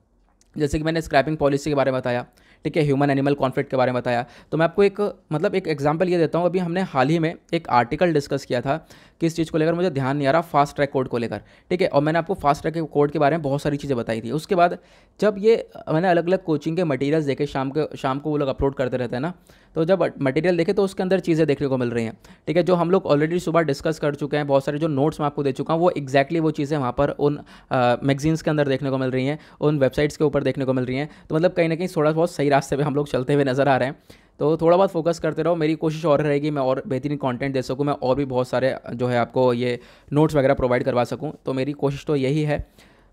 S1: जैसे कि मैंने स्क्रैपिंग पॉलिसी के बारे में बताया ठीक है ह्यूमन एनिमल कॉन्फ्लिक्ट के बारे में बताया तो मैं आपको एक मतलब एक एग्जाम्पल ये देता हूँ अभी हमने हाल ही में एक आर्टिकल डिस्कस किया था किस चीज़ को लेकर मुझे ध्यान नहीं आ रहा फास्ट ट्रैक कोड को लेकर ठीक है और मैंने आपको फास्ट ट्रैक कोड के बारे में बहुत सारी चीज़ें बताई थी उसके बाद जब ये मैंने अलग अलग कोचिंग के मटेरियल्स देखे शाम के शाम को वो लोग अपलोड करते रहते हैं ना तो जब मटेरियल देखे तो उसके अंदर चीज़ें देखने को मिल रही हैं ठीक है जो हम लोग ऑलरेडी सुबह डिस्कस कर चुके हैं बहुत सारे जो नोट्स मैं आपको दे चुका हूँ वो एक्जैक्टली वो चीज़ें वहाँ पर उन मैगजीन्स के अंदर देखने को मिल रही हैं उन वेबसाइट्स के ऊपर देखने को मिल रही हैं तो मतलब कहीं ना कहीं थोड़ा बहुत सही रास्ते पर हम लोग चलते हुए नजर आ रहे हैं तो थोड़ा बहुत फोकस करते रहो मेरी कोशिश और रहेगी मैं और बेहतरीन कंटेंट दे सकूँ मैं और भी बहुत सारे जो है आपको ये नोट्स वगैरह प्रोवाइड करवा सकूँ तो मेरी कोशिश तो यही है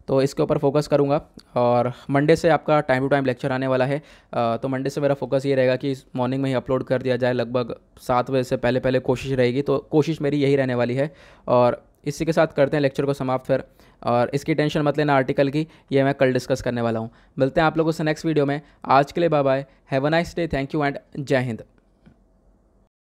S1: तो इसके ऊपर फोकस करूँगा और मंडे से आपका टाइम टू टाइम लेक्चर आने वाला है तो मंडे से मेरा फोकस ये रहेगा कि मॉर्निंग में ही अपलोड कर दिया जाए लगभग सात बजे से पहले पहले कोशिश रहेगी तो कोशिश मेरी यही रहने वाली है और इसी के साथ करते हैं लेक्चर को समाप्त फिर और इसकी टेंशन मत लेना आर्टिकल की ये मैं कल डिस्कस करने वाला हूँ मिलते हैं आप लोगों से नेक्स्ट वीडियो में आज के लिए bye bye have a nice day thank you and Jai Hind